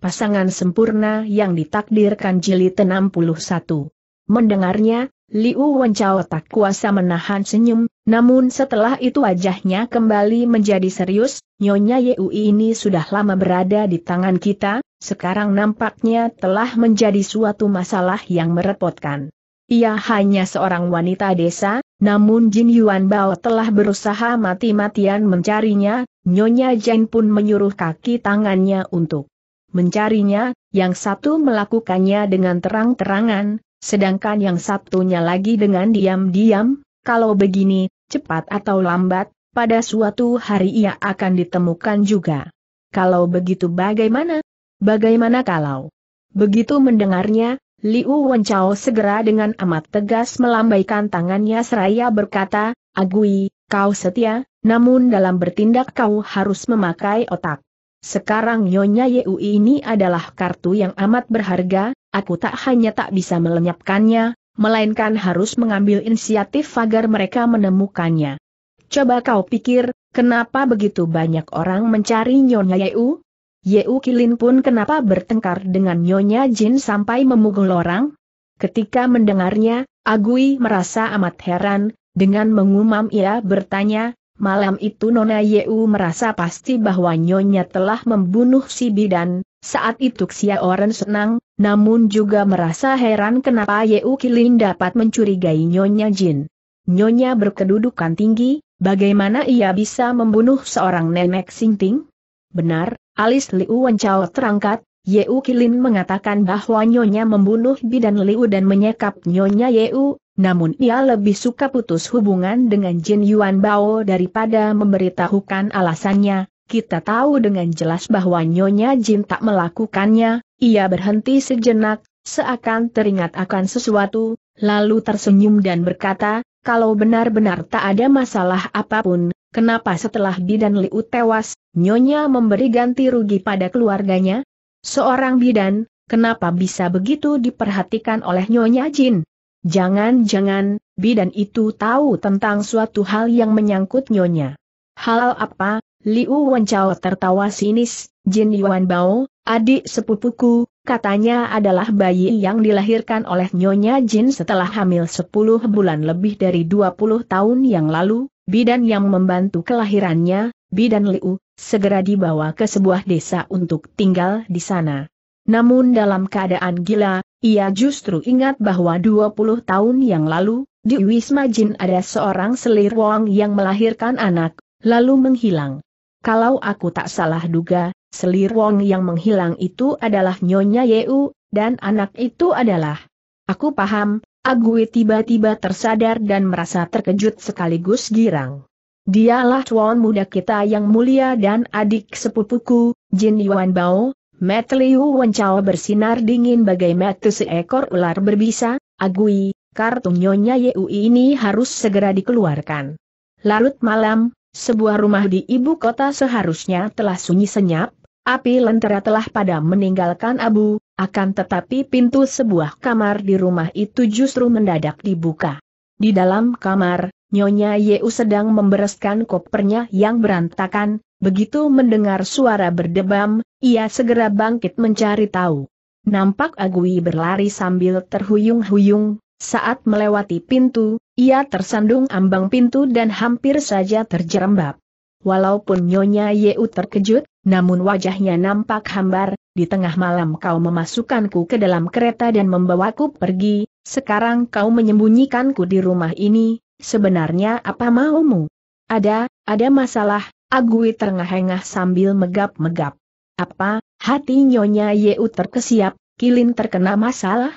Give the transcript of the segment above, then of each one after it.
pasangan sempurna yang ditakdirkan jilid 61. Mendengarnya, Liu Wencao tak kuasa menahan senyum, namun setelah itu wajahnya kembali menjadi serius, Nyonya Yui ini sudah lama berada di tangan kita, sekarang nampaknya telah menjadi suatu masalah yang merepotkan. Ia hanya seorang wanita desa, namun Jin Yuan Bao telah berusaha mati-matian mencarinya, Nyonya Jen pun menyuruh kaki tangannya untuk mencarinya, yang satu melakukannya dengan terang-terangan, sedangkan yang satunya lagi dengan diam-diam, kalau begini, cepat atau lambat, pada suatu hari ia akan ditemukan juga. Kalau begitu bagaimana? Bagaimana kalau? Begitu mendengarnya, Liu Wenchao segera dengan amat tegas melambaikan tangannya seraya berkata, Agui, kau setia, namun dalam bertindak kau harus memakai otak. Sekarang Nyonya Yeu ini adalah kartu yang amat berharga, aku tak hanya tak bisa melenyapkannya, melainkan harus mengambil inisiatif agar mereka menemukannya. Coba kau pikir, kenapa begitu banyak orang mencari Nyonya Yeu? Yeu Kilin pun kenapa bertengkar dengan Nyonya Jin sampai memukul orang? Ketika mendengarnya, Agui merasa amat heran, dengan mengumam ia bertanya, Malam itu Nona Yeu merasa pasti bahwa Nyonya telah membunuh si bidan, saat itu Xia Oren senang, namun juga merasa heran kenapa Yeu Kilin dapat mencurigai Nyonya Jin. Nyonya berkedudukan tinggi, bagaimana ia bisa membunuh seorang nenek Sinting? Benar, alis Liu Wencao terangkat, Yeu Kilin mengatakan bahwa Nyonya membunuh bidan Liu dan menyekap Nyonya Yeu, namun ia lebih suka putus hubungan dengan Jin Yuan Bao daripada memberitahukan alasannya, kita tahu dengan jelas bahwa Nyonya Jin tak melakukannya, ia berhenti sejenak, seakan teringat akan sesuatu, lalu tersenyum dan berkata, kalau benar-benar tak ada masalah apapun, kenapa setelah Bidan Liu tewas, Nyonya memberi ganti rugi pada keluarganya? Seorang bidan, kenapa bisa begitu diperhatikan oleh Nyonya Jin? Jangan-jangan, bidan itu tahu tentang suatu hal yang menyangkut nyonya. Hal apa? Liu Wenchao tertawa sinis, Jin Yuan Bao, adik sepupuku, katanya adalah bayi yang dilahirkan oleh nyonya Jin setelah hamil 10 bulan lebih dari 20 tahun yang lalu, bidan yang membantu kelahirannya, bidan Liu, segera dibawa ke sebuah desa untuk tinggal di sana. Namun dalam keadaan gila, ia justru ingat bahwa 20 tahun yang lalu, di Wisma Jin ada seorang selir wong yang melahirkan anak, lalu menghilang. Kalau aku tak salah duga, selir wong yang menghilang itu adalah Nyonya Yeu, dan anak itu adalah. Aku paham, Agui tiba-tiba tersadar dan merasa terkejut sekaligus girang. Dialah tuan muda kita yang mulia dan adik sepupuku, Jin Yuan Bao, Metliu Wencao bersinar dingin bagai mata seekor ular berbisa, agui, kartu Nyonya Yui ini harus segera dikeluarkan. Larut malam, sebuah rumah di ibu kota seharusnya telah sunyi senyap, api lentera telah pada meninggalkan abu, akan tetapi pintu sebuah kamar di rumah itu justru mendadak dibuka. Di dalam kamar, Nyonya Yeu sedang membereskan kopernya yang berantakan, begitu mendengar suara berdebam, ia segera bangkit mencari tahu. Nampak Agui berlari sambil terhuyung-huyung, saat melewati pintu, ia tersandung ambang pintu dan hampir saja terjerembab. Walaupun Nyonya Yeu terkejut, namun wajahnya nampak hambar, di tengah malam kau memasukkanku ke dalam kereta dan membawaku pergi, sekarang kau menyembunyikanku di rumah ini, sebenarnya apa maumu? Ada, ada masalah, Agui terengah-engah sambil megap-megap. Apa, hati Nyonya Yeu terkesiap, Kilin terkena masalah?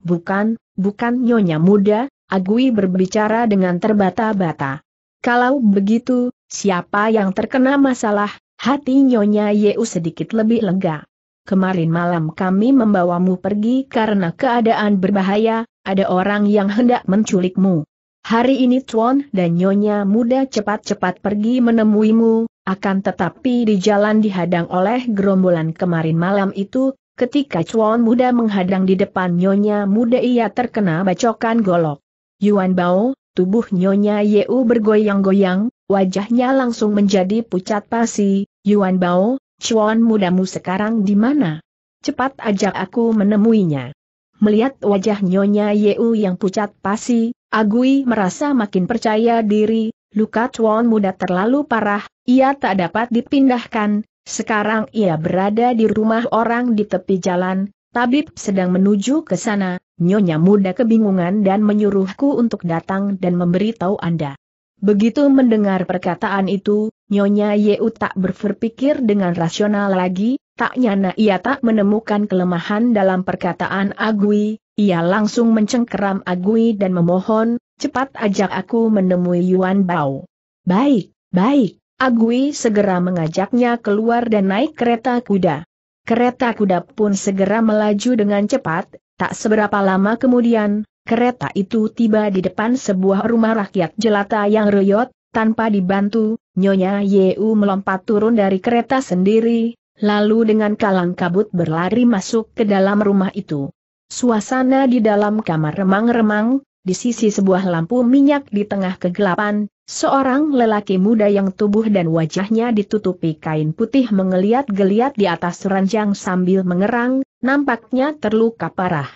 Bukan, bukan Nyonya muda, Agui berbicara dengan terbata-bata. Kalau begitu, siapa yang terkena masalah? Hati Nyonya Yeu sedikit lebih lega. Kemarin malam kami membawamu pergi karena keadaan berbahaya, ada orang yang hendak menculikmu. Hari ini Tuan dan Nyonya muda cepat-cepat pergi menemuimu, akan tetapi di jalan dihadang oleh gerombolan kemarin malam itu, ketika Chuan muda menghadang di depan Nyonya muda ia terkena bacokan golok. Yuan Bao, tubuh Nyonya Yeu bergoyang-goyang, wajahnya langsung menjadi pucat pasi, Yuan Bao, Tuan mudamu sekarang di mana? Cepat ajak aku menemuinya. Melihat wajah Nyonya Yeu yang pucat pasi, Agui merasa makin percaya diri, luka Chuan muda terlalu parah, ia tak dapat dipindahkan, sekarang ia berada di rumah orang di tepi jalan, tabib sedang menuju ke sana, nyonya muda kebingungan dan menyuruhku untuk datang dan memberitahu Anda. Begitu mendengar perkataan itu, Nyonya Yeu tak berpikir dengan rasional lagi, tak nyana ia tak menemukan kelemahan dalam perkataan Agui, ia langsung mencengkeram Agui dan memohon, cepat ajak aku menemui Yuan Bao. Baik, baik, Agui segera mengajaknya keluar dan naik kereta kuda. Kereta kuda pun segera melaju dengan cepat, tak seberapa lama kemudian, kereta itu tiba di depan sebuah rumah rakyat jelata yang reyot, tanpa dibantu, Nyonya Yeu melompat turun dari kereta sendiri, lalu dengan kalang kabut berlari masuk ke dalam rumah itu. Suasana di dalam kamar remang-remang, di sisi sebuah lampu minyak di tengah kegelapan, seorang lelaki muda yang tubuh dan wajahnya ditutupi kain putih mengeliat-geliat di atas ranjang sambil mengerang, nampaknya terluka parah.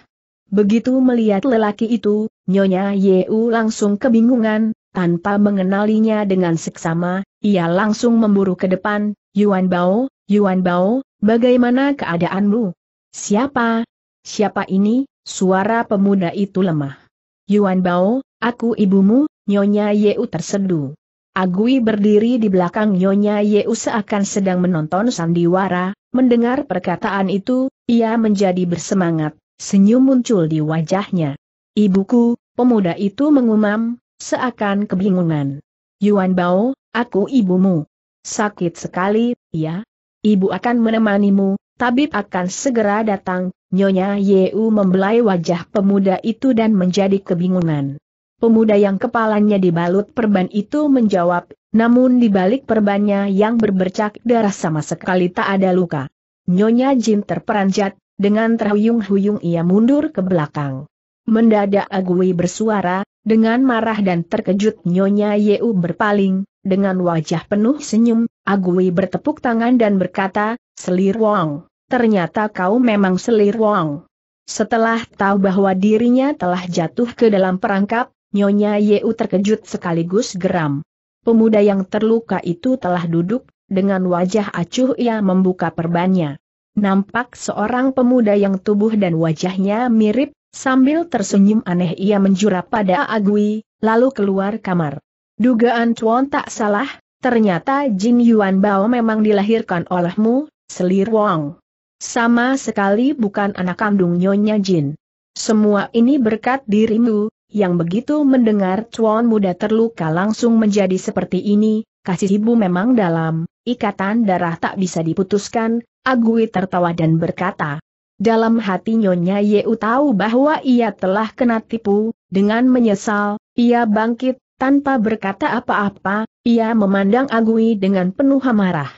Begitu melihat lelaki itu, Nyonya Yeu langsung kebingungan, tanpa mengenalinya dengan seksama, ia langsung memburu ke depan, Yuan Bao, Yuan Bao, bagaimana keadaanmu? Siapa, Siapa ini? Suara pemuda itu lemah. Yuan Bao, aku ibumu, Nyonya Yeu terseduh. Agui berdiri di belakang Nyonya Yeu seakan sedang menonton sandiwara, mendengar perkataan itu, ia menjadi bersemangat, senyum muncul di wajahnya. Ibuku, pemuda itu mengumam, seakan kebingungan. Yuan Bao, aku ibumu. Sakit sekali, ya? Ibu akan menemanimu, tabib akan segera datang, Nyonya Yeu membelai wajah pemuda itu dan menjadi kebingungan. Pemuda yang kepalanya dibalut perban itu menjawab, namun di balik perbannya yang berbercak darah sama sekali tak ada luka. Nyonya Jin terperanjat, dengan terhuyung-huyung ia mundur ke belakang. Mendadak Agui bersuara, dengan marah dan terkejut Nyonya Yeu berpaling, dengan wajah penuh senyum, Agui bertepuk tangan dan berkata, Selir Wong ternyata kau memang selir Wong. Setelah tahu bahwa dirinya telah jatuh ke dalam perangkap, Nyonya Yeu terkejut sekaligus geram. Pemuda yang terluka itu telah duduk, dengan wajah acuh ia membuka perbannya. Nampak seorang pemuda yang tubuh dan wajahnya mirip, sambil tersenyum aneh ia menjurap pada Agui, lalu keluar kamar. Dugaan Chuan tak salah, ternyata Jin Yuan Bao memang dilahirkan olehmu, selir Wong. Sama sekali bukan anak kandung Nyonya Jin. Semua ini berkat dirimu, yang begitu mendengar cuan muda terluka langsung menjadi seperti ini, kasih ibu memang dalam, ikatan darah tak bisa diputuskan, Agui tertawa dan berkata. Dalam hati Nyonya Yeu tahu bahwa ia telah kena tipu, dengan menyesal, ia bangkit, tanpa berkata apa-apa, ia memandang Agui dengan penuh amarah.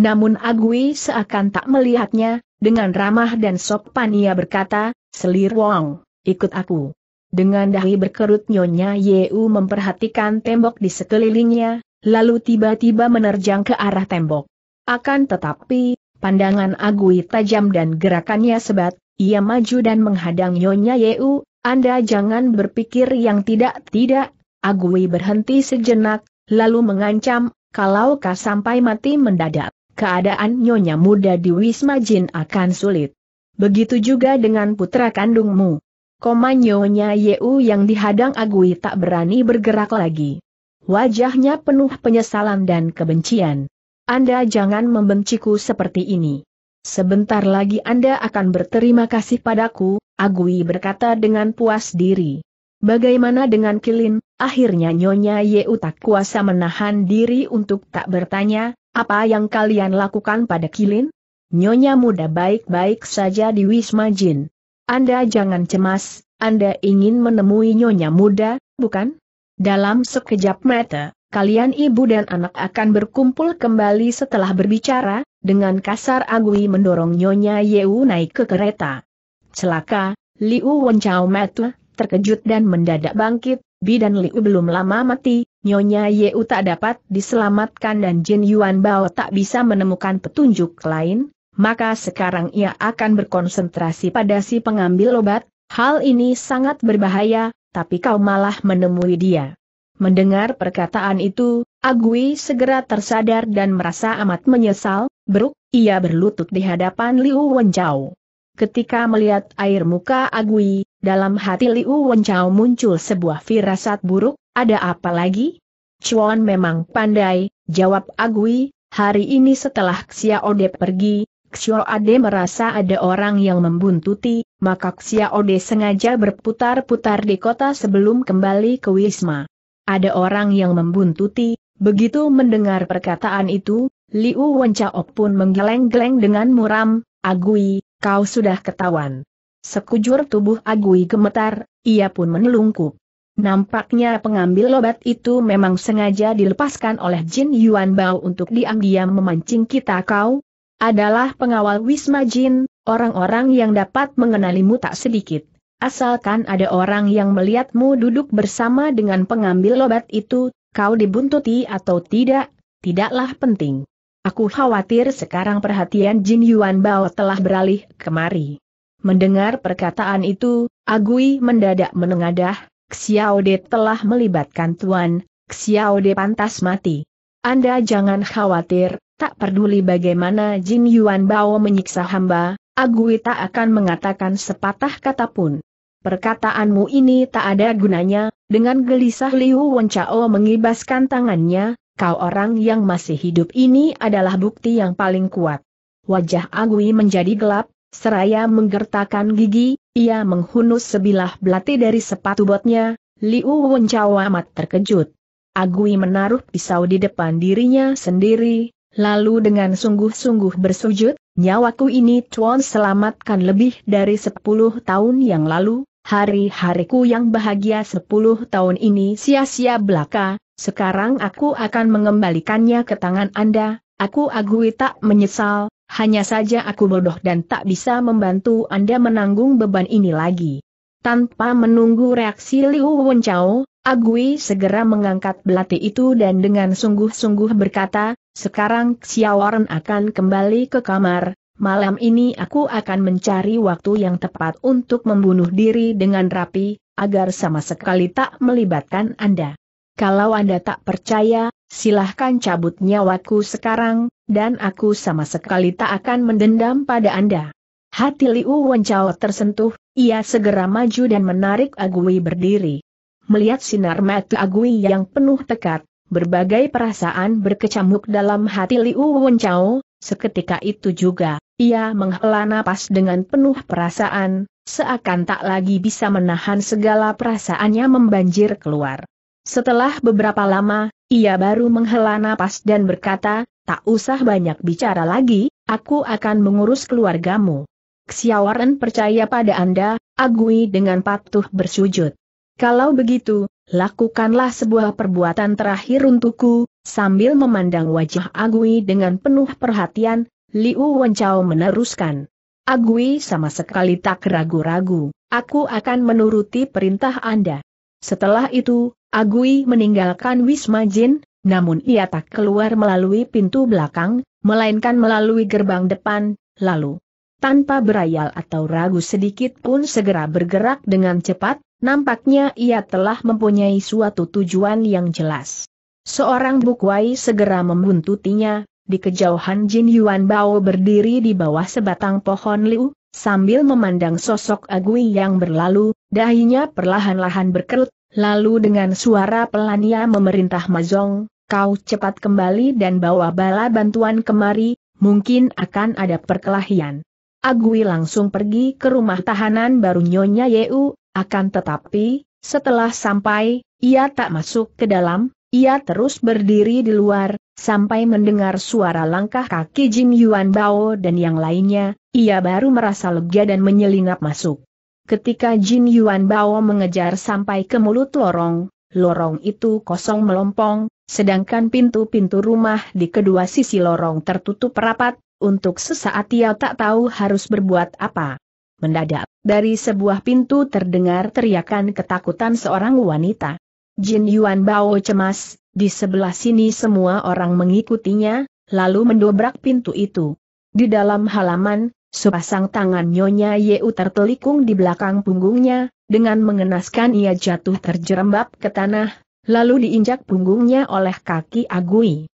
Namun Agui seakan tak melihatnya, dengan ramah dan sopan ia berkata, Selir Wong, ikut aku. Dengan dahi berkerut Nyonya Yeu memperhatikan tembok di sekelilingnya, lalu tiba-tiba menerjang ke arah tembok. Akan tetapi, pandangan Agui tajam dan gerakannya sebat, ia maju dan menghadang Nyonya Yeu, Anda jangan berpikir yang tidak-tidak, Agui berhenti sejenak, lalu mengancam, kalau kau sampai mati mendadak keadaan nyonya muda di Wisma Jin akan sulit. Begitu juga dengan putra kandungmu. Koma nyonya Yeu yang dihadang Agui tak berani bergerak lagi. Wajahnya penuh penyesalan dan kebencian. Anda jangan membenciku seperti ini. Sebentar lagi Anda akan berterima kasih padaku, Agui berkata dengan puas diri. Bagaimana dengan Kilin? Akhirnya Nyonya Yeu tak kuasa menahan diri untuk tak bertanya, apa yang kalian lakukan pada Kilin? Nyonya muda baik-baik saja di Wisma Jin. Anda jangan cemas, Anda ingin menemui Nyonya muda, bukan? Dalam sekejap mata, kalian ibu dan anak akan berkumpul kembali setelah berbicara, dengan kasar Agui mendorong Nyonya Yeu naik ke kereta. Celaka, Liu Wenchao Mata, terkejut dan mendadak bangkit, Bidan Liu belum lama mati, Nyonya Yeu tak dapat diselamatkan dan Jin Yuan Bao tak bisa menemukan petunjuk lain, maka sekarang ia akan berkonsentrasi pada si pengambil obat, hal ini sangat berbahaya, tapi kau malah menemui dia. Mendengar perkataan itu, Agui segera tersadar dan merasa amat menyesal, beruk, ia berlutut di hadapan Liu Wenjau. Ketika melihat air muka Agui, dalam hati Liu Wenchao muncul sebuah firasat buruk, ada apa lagi? Chuan memang pandai, jawab Agui, hari ini setelah Xiaode pergi, Xiaode merasa ada orang yang membuntuti, maka Xiaode sengaja berputar-putar di kota sebelum kembali ke Wisma. Ada orang yang membuntuti, begitu mendengar perkataan itu, Liu Wenchao pun menggeleng-geleng dengan muram, Agui, kau sudah ketahuan. Sekujur tubuh Agui gemetar, ia pun menelungkup. Nampaknya pengambil obat itu memang sengaja dilepaskan oleh Jin Yuan Bao untuk diam-diam memancing kita kau. Adalah pengawal Wisma Jin, orang-orang yang dapat mengenalimu tak sedikit. Asalkan ada orang yang melihatmu duduk bersama dengan pengambil obat itu, kau dibuntuti atau tidak, tidaklah penting. Aku khawatir sekarang perhatian Jin Yuan Bao telah beralih kemari. Mendengar perkataan itu, Agui mendadak menengadah, Xiao De telah melibatkan Tuan, Xiao De pantas mati. Anda jangan khawatir, tak peduli bagaimana Jin Yuan Bao menyiksa hamba, Agui tak akan mengatakan sepatah kata pun. Perkataanmu ini tak ada gunanya, dengan gelisah Liu Wenchao mengibaskan tangannya, kau orang yang masih hidup ini adalah bukti yang paling kuat. Wajah Agui menjadi gelap, Seraya menggertakkan gigi, ia menghunus sebilah belati dari sepatu botnya, Liu Wenchao amat terkejut. Agui menaruh pisau di depan dirinya sendiri, lalu dengan sungguh-sungguh bersujud, nyawaku ini Tuan selamatkan lebih dari sepuluh tahun yang lalu, hari-hariku yang bahagia sepuluh tahun ini sia-sia belaka, sekarang aku akan mengembalikannya ke tangan Anda, aku Agui tak menyesal, hanya saja aku bodoh dan tak bisa membantu Anda menanggung beban ini lagi. Tanpa menunggu reaksi Liu Wenchao, Agui segera mengangkat belati itu dan dengan sungguh-sungguh berkata, sekarang Xiaoren akan kembali ke kamar, malam ini aku akan mencari waktu yang tepat untuk membunuh diri dengan rapi, agar sama sekali tak melibatkan Anda. Kalau Anda tak percaya, silahkan cabut nyawaku sekarang, dan aku sama sekali tak akan mendendam pada Anda. Hati Liu Wenchao tersentuh, ia segera maju dan menarik Agui berdiri. Melihat sinar mata Agui yang penuh tekad, berbagai perasaan berkecamuk dalam hati Liu Wenchao. seketika itu juga, ia menghela napas dengan penuh perasaan, seakan tak lagi bisa menahan segala perasaannya membanjir keluar. Setelah beberapa lama, ia baru menghela napas dan berkata, Tak usah banyak bicara lagi, aku akan mengurus keluargamu. Xiaoren percaya pada Anda, Agui dengan patuh bersujud. Kalau begitu, lakukanlah sebuah perbuatan terakhir untukku, sambil memandang wajah Agui dengan penuh perhatian, Liu Wenchao meneruskan. Agui sama sekali tak ragu-ragu, aku akan menuruti perintah Anda. Setelah itu, Agui meninggalkan Wisma Jin, namun ia tak keluar melalui pintu belakang, melainkan melalui gerbang depan, lalu tanpa berayal atau ragu sedikit pun segera bergerak dengan cepat, nampaknya ia telah mempunyai suatu tujuan yang jelas. Seorang bukwai segera membuntutinya, di kejauhan Jin Yuan Bao berdiri di bawah sebatang pohon liu, sambil memandang sosok Agui yang berlalu, dahinya perlahan-lahan berkerut, lalu dengan suara pelan ia memerintah Mazong, kau cepat kembali dan bawa bala bantuan kemari, mungkin akan ada perkelahian. Agui langsung pergi ke rumah tahanan baru Nyonya Yeu, akan tetapi, setelah sampai, ia tak masuk ke dalam, ia terus berdiri di luar, sampai mendengar suara langkah kaki Jin Yuan Bao dan yang lainnya, ia baru merasa lega dan menyelinap masuk. Ketika Jin Yuan Bao mengejar sampai ke mulut lorong, lorong itu kosong melompong, Sedangkan pintu-pintu rumah di kedua sisi lorong tertutup rapat, untuk sesaat ia tak tahu harus berbuat apa. Mendadak, dari sebuah pintu terdengar teriakan ketakutan seorang wanita. Jin Yuan Bao cemas, di sebelah sini semua orang mengikutinya, lalu mendobrak pintu itu. Di dalam halaman, sepasang tangan Nyonya Yeu tertelikung di belakang punggungnya, dengan mengenaskan ia jatuh terjerembab ke tanah, lalu diinjak punggungnya oleh kaki Agui.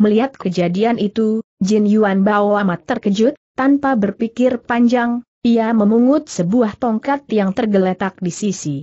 Melihat kejadian itu, Jin Yuan Bao amat terkejut, tanpa berpikir panjang, ia memungut sebuah tongkat yang tergeletak di sisi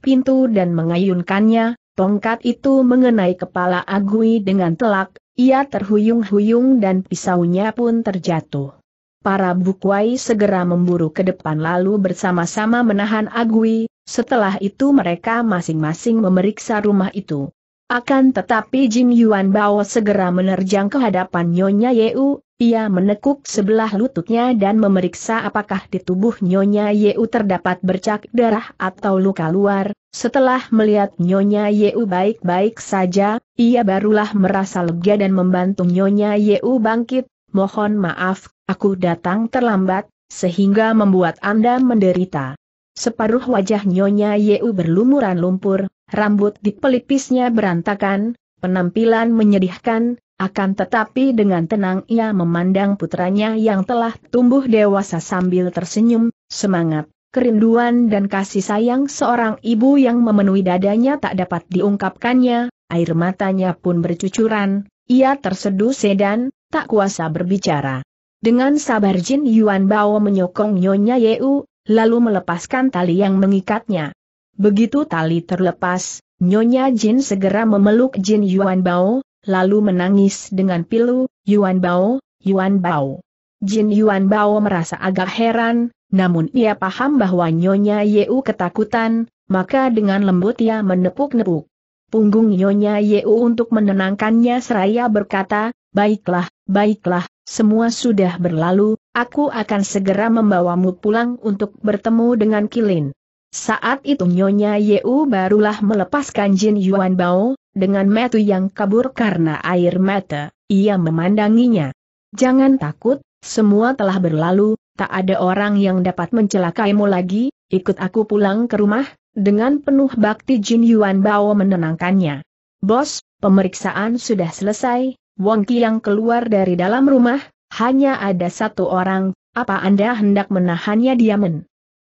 pintu dan mengayunkannya, tongkat itu mengenai kepala Agui dengan telak, ia terhuyung-huyung dan pisaunya pun terjatuh. Para Bukuai segera memburu ke depan lalu bersama-sama menahan Agui, setelah itu mereka masing-masing memeriksa rumah itu. Akan tetapi Jim Yuan Bao segera menerjang ke hadapan Nyonya Yeu, ia menekuk sebelah lututnya dan memeriksa apakah di tubuh Nyonya Yeu terdapat bercak darah atau luka luar. Setelah melihat Nyonya Yeu baik-baik saja, ia barulah merasa lega dan membantu Nyonya Yeu bangkit. Mohon maaf, aku datang terlambat, sehingga membuat Anda menderita separuh wajah Nyonya Yeu berlumuran lumpur, rambut di pelipisnya berantakan, penampilan menyedihkan, akan tetapi dengan tenang ia memandang putranya yang telah tumbuh dewasa sambil tersenyum, semangat, kerinduan dan kasih sayang seorang ibu yang memenuhi dadanya tak dapat diungkapkannya, air matanya pun bercucuran, ia terseduh sedan, tak kuasa berbicara. Dengan sabar Jin Yuan Bao menyokong Nyonya Yeu, lalu melepaskan tali yang mengikatnya. Begitu tali terlepas, Nyonya Jin segera memeluk Jin Yuan Bao, lalu menangis dengan pilu, Yuan Bao, Yuan Bao. Jin Yuan Bao merasa agak heran, namun ia paham bahwa Nyonya Yeu ketakutan, maka dengan lembut ia menepuk-nepuk punggung Nyonya Yeu untuk menenangkannya seraya berkata, baiklah, baiklah, semua sudah berlalu, Aku akan segera membawamu pulang untuk bertemu dengan Kilin. Saat itu Nyonya Yeu barulah melepaskan Jin Yuan Bao, dengan metu yang kabur karena air mata, ia memandanginya. Jangan takut, semua telah berlalu, tak ada orang yang dapat mencelakaimu lagi, ikut aku pulang ke rumah, dengan penuh bakti Jin Yuan Bao menenangkannya. Bos, pemeriksaan sudah selesai, Wong Ki yang keluar dari dalam rumah, hanya ada satu orang, apa Anda hendak menahannya diamen?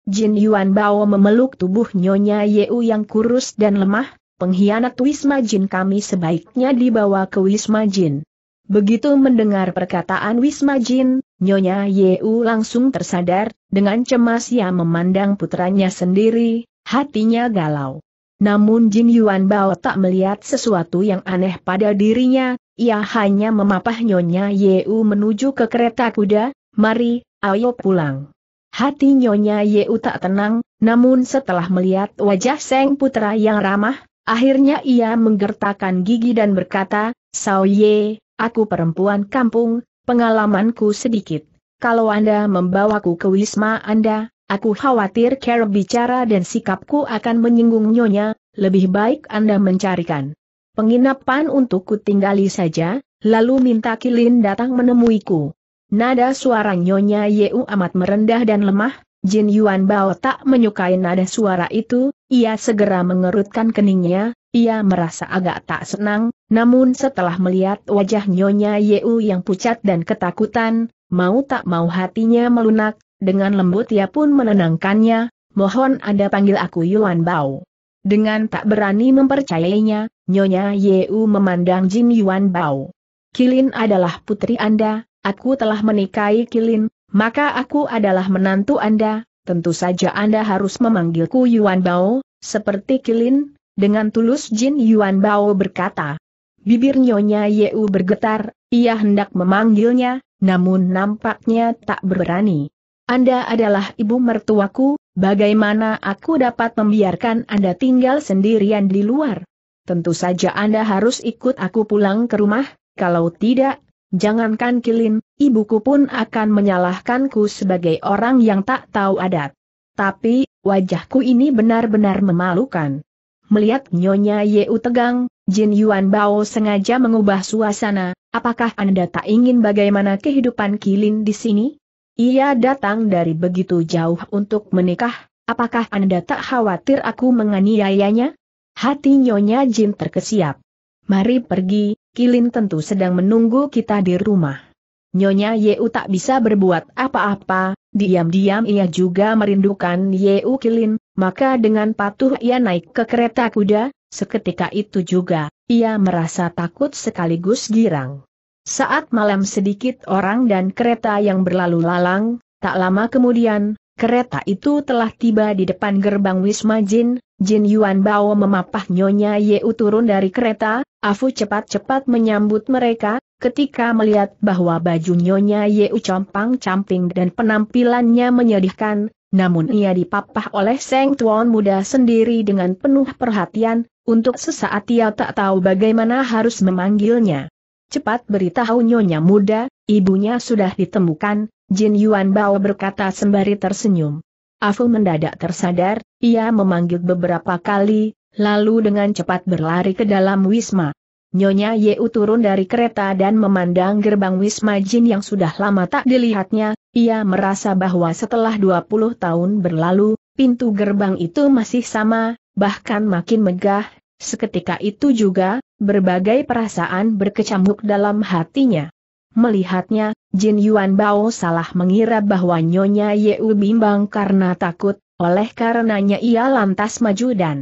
Jin Yuan Bao memeluk tubuh Nyonya Yeu yang kurus dan lemah, pengkhianat Wisma Jin kami sebaiknya dibawa ke Wisma Jin. Begitu mendengar perkataan Wisma Jin, Nyonya Yeu langsung tersadar, dengan cemas ia memandang putranya sendiri, hatinya galau. Namun Jin Yuan Bao tak melihat sesuatu yang aneh pada dirinya, ia hanya memapah Nyonya Yeu menuju ke kereta kuda, mari, ayo pulang. Hati Nyonya Yeu tak tenang, namun setelah melihat wajah Seng Putra yang ramah, akhirnya ia menggertakkan gigi dan berkata, Sao Ye, aku perempuan kampung, pengalamanku sedikit. Kalau Anda membawaku ke Wisma Anda, aku khawatir cara bicara dan sikapku akan menyinggung Nyonya, lebih baik Anda mencarikan penginapan untukku tinggali saja, lalu minta Kilin datang menemuiku. Nada suara Nyonya Yeu amat merendah dan lemah, Jin Yuan Bao tak menyukai nada suara itu, ia segera mengerutkan keningnya, ia merasa agak tak senang, namun setelah melihat wajah Nyonya Yeu yang pucat dan ketakutan, mau tak mau hatinya melunak, dengan lembut ia pun menenangkannya, mohon Anda panggil aku Yuan Bao. Dengan tak berani mempercayainya, Nyonya Yeu memandang Jin Yuan Bao. Kilin adalah putri Anda, aku telah menikahi Kilin, maka aku adalah menantu Anda, tentu saja Anda harus memanggilku Yuan Bao, seperti Kilin, dengan tulus Jin Yuan Bao berkata. Bibir Nyonya Yeu bergetar, ia hendak memanggilnya, namun nampaknya tak berani. Anda adalah ibu mertuaku, Bagaimana aku dapat membiarkan Anda tinggal sendirian di luar? Tentu saja Anda harus ikut aku pulang ke rumah, kalau tidak, jangankan Kilin, ibuku pun akan menyalahkanku sebagai orang yang tak tahu adat. Tapi, wajahku ini benar-benar memalukan. Melihat Nyonya Yeu tegang, Jin Yuan Bao sengaja mengubah suasana, apakah Anda tak ingin bagaimana kehidupan Kilin di sini? Ia datang dari begitu jauh untuk menikah, apakah Anda tak khawatir aku menganiayanya? Hati Nyonya Jin terkesiap. Mari pergi, Kilin tentu sedang menunggu kita di rumah. Nyonya Yeu tak bisa berbuat apa-apa, diam-diam ia juga merindukan Yeu Kilin, maka dengan patuh ia naik ke kereta kuda, seketika itu juga, ia merasa takut sekaligus girang. Saat malam sedikit orang dan kereta yang berlalu lalang, tak lama kemudian, kereta itu telah tiba di depan gerbang Wisma Jin, Jin Yuan Bao memapah Nyonya Yeu turun dari kereta, Afu cepat-cepat menyambut mereka, ketika melihat bahwa baju Nyonya Yeu compang-camping dan penampilannya menyedihkan, namun ia dipapah oleh Seng Tuan muda sendiri dengan penuh perhatian, untuk sesaat ia tak tahu bagaimana harus memanggilnya. Cepat beritahu nyonya muda, ibunya sudah ditemukan, Jin Yuan Bao berkata sembari tersenyum. Afu mendadak tersadar, ia memanggil beberapa kali, lalu dengan cepat berlari ke dalam Wisma. Nyonya Yeu turun dari kereta dan memandang gerbang Wisma Jin yang sudah lama tak dilihatnya, ia merasa bahwa setelah 20 tahun berlalu, pintu gerbang itu masih sama, bahkan makin megah, Seketika itu juga, berbagai perasaan berkecamuk dalam hatinya. Melihatnya, Jin Yuan Bao salah mengira bahwa Nyonya Yeu bimbang karena takut, oleh karenanya ia lantas maju dan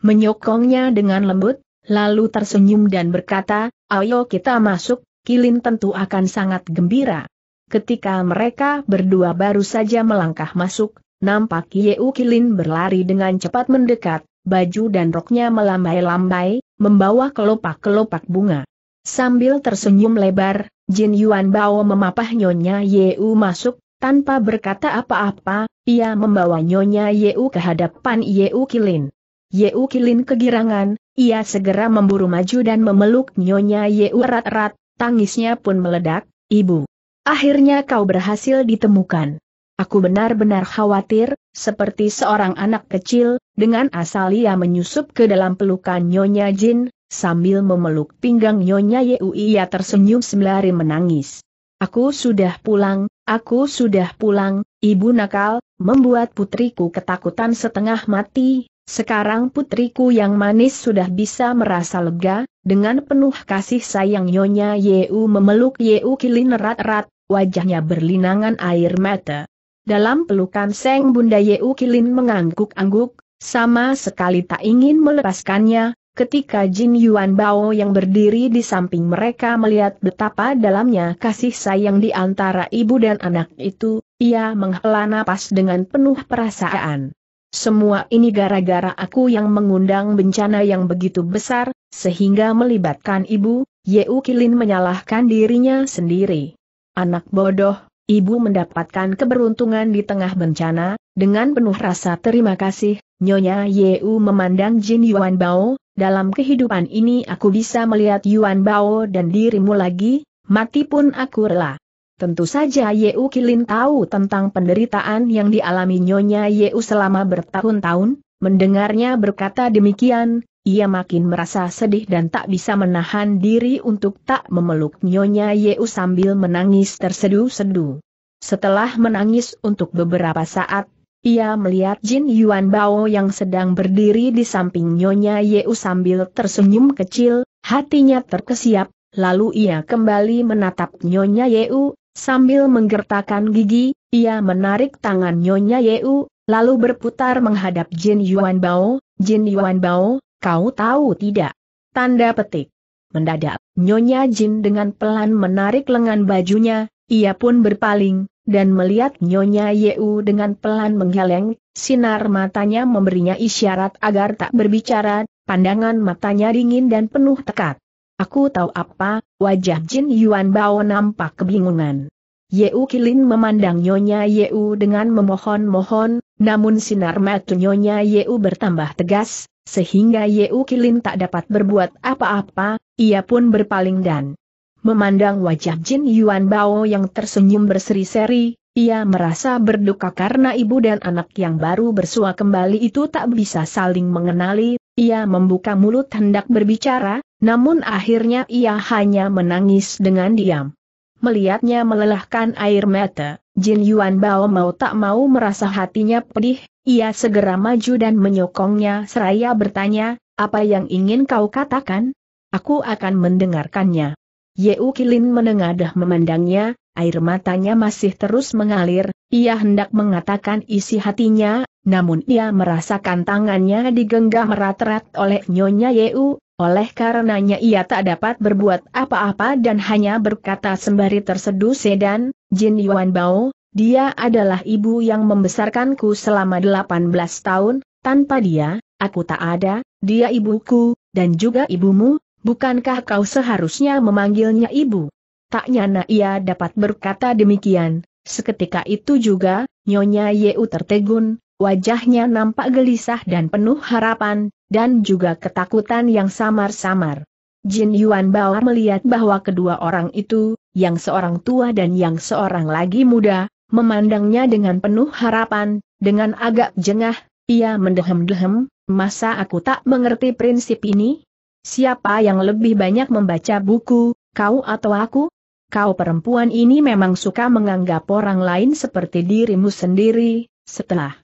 menyokongnya dengan lembut, lalu tersenyum dan berkata, ayo kita masuk, Kilin tentu akan sangat gembira. Ketika mereka berdua baru saja melangkah masuk, nampak Yeu Kilin berlari dengan cepat mendekat, baju dan roknya melambai-lambai, membawa kelopak-kelopak bunga. Sambil tersenyum lebar, Jin Yuan Bao memapah Nyonya Yeu masuk, tanpa berkata apa-apa, ia membawa Nyonya Yeu ke hadapan Yeu Kilin. Yeu Kilin kegirangan, ia segera memburu maju dan memeluk Nyonya Yeu erat-erat, tangisnya pun meledak, Ibu. Akhirnya kau berhasil ditemukan. Aku benar-benar khawatir, seperti seorang anak kecil, dengan asal ia menyusup ke dalam pelukan Nyonya Jin, sambil memeluk pinggang Nyonya Yui ia tersenyum sembari menangis. Aku sudah pulang, aku sudah pulang, ibu nakal, membuat putriku ketakutan setengah mati, sekarang putriku yang manis sudah bisa merasa lega, dengan penuh kasih sayang Nyonya Yeu memeluk Yeu Kilin erat-erat, wajahnya berlinangan air mata. Dalam pelukan Seng Bunda Yeu Kilin mengangguk-angguk, sama sekali tak ingin melepaskannya, ketika Jin Yuan Bao yang berdiri di samping mereka melihat betapa dalamnya kasih sayang di antara ibu dan anak itu, ia menghela napas dengan penuh perasaan. Semua ini gara-gara aku yang mengundang bencana yang begitu besar, sehingga melibatkan ibu, Yeu Kilin menyalahkan dirinya sendiri. Anak bodoh, Ibu mendapatkan keberuntungan di tengah bencana, dengan penuh rasa terima kasih, Nyonya Yeu memandang Jin Yuan Bao, dalam kehidupan ini aku bisa melihat Yuan Bao dan dirimu lagi, mati pun aku rela. Tentu saja Yeu Kilin tahu tentang penderitaan yang dialami Nyonya Yeu selama bertahun-tahun, mendengarnya berkata demikian, ia makin merasa sedih dan tak bisa menahan diri untuk tak memeluk Nyonya Yeu sambil menangis tersedu-sedu. Setelah menangis untuk beberapa saat, ia melihat Jin Yuan Bao yang sedang berdiri di samping Nyonya Yeu sambil tersenyum kecil, hatinya terkesiap, lalu ia kembali menatap Nyonya Yeu, sambil menggertakkan gigi, ia menarik tangan Nyonya Yeu, lalu berputar menghadap Jin Yuan Bao, Jin Yuan Bao, Kau tahu tidak? Tanda petik. Mendadak, Nyonya Jin dengan pelan menarik lengan bajunya, ia pun berpaling, dan melihat Nyonya Yeu dengan pelan menggeleng, sinar matanya memberinya isyarat agar tak berbicara, pandangan matanya dingin dan penuh tekat. Aku tahu apa, wajah Jin Yuan Bao nampak kebingungan. Yeu Kilin memandang Nyonya Yeu dengan memohon-mohon, namun sinar mata Nyonya Yeu bertambah tegas, sehingga Yeu Kilin tak dapat berbuat apa-apa, ia pun berpaling dan memandang wajah Jin Yuan Bao yang tersenyum berseri-seri, ia merasa berduka karena ibu dan anak yang baru bersua kembali itu tak bisa saling mengenali, ia membuka mulut hendak berbicara, namun akhirnya ia hanya menangis dengan diam melihatnya melelahkan air mata, Jin Yuan Bao mau tak mau merasa hatinya pedih, ia segera maju dan menyokongnya seraya bertanya, apa yang ingin kau katakan? Aku akan mendengarkannya. Ye Kilin menengadah memandangnya, air matanya masih terus mengalir, ia hendak mengatakan isi hatinya, namun ia merasakan tangannya digenggam rat rat oleh Nyonya Yeu, oleh karenanya ia tak dapat berbuat apa-apa dan hanya berkata sembari terseduh sedan, Jin Yuan Bao, dia adalah ibu yang membesarkanku selama 18 tahun, tanpa dia, aku tak ada, dia ibuku, dan juga ibumu, bukankah kau seharusnya memanggilnya ibu? Tak nyana ia dapat berkata demikian, seketika itu juga, Nyonya Yeu tertegun, Wajahnya nampak gelisah dan penuh harapan, dan juga ketakutan yang samar-samar. Jin Yuan Bao melihat bahwa kedua orang itu, yang seorang tua dan yang seorang lagi muda, memandangnya dengan penuh harapan, dengan agak jengah, ia mendehem-dehem, masa aku tak mengerti prinsip ini? Siapa yang lebih banyak membaca buku, kau atau aku? Kau perempuan ini memang suka menganggap orang lain seperti dirimu sendiri, setelah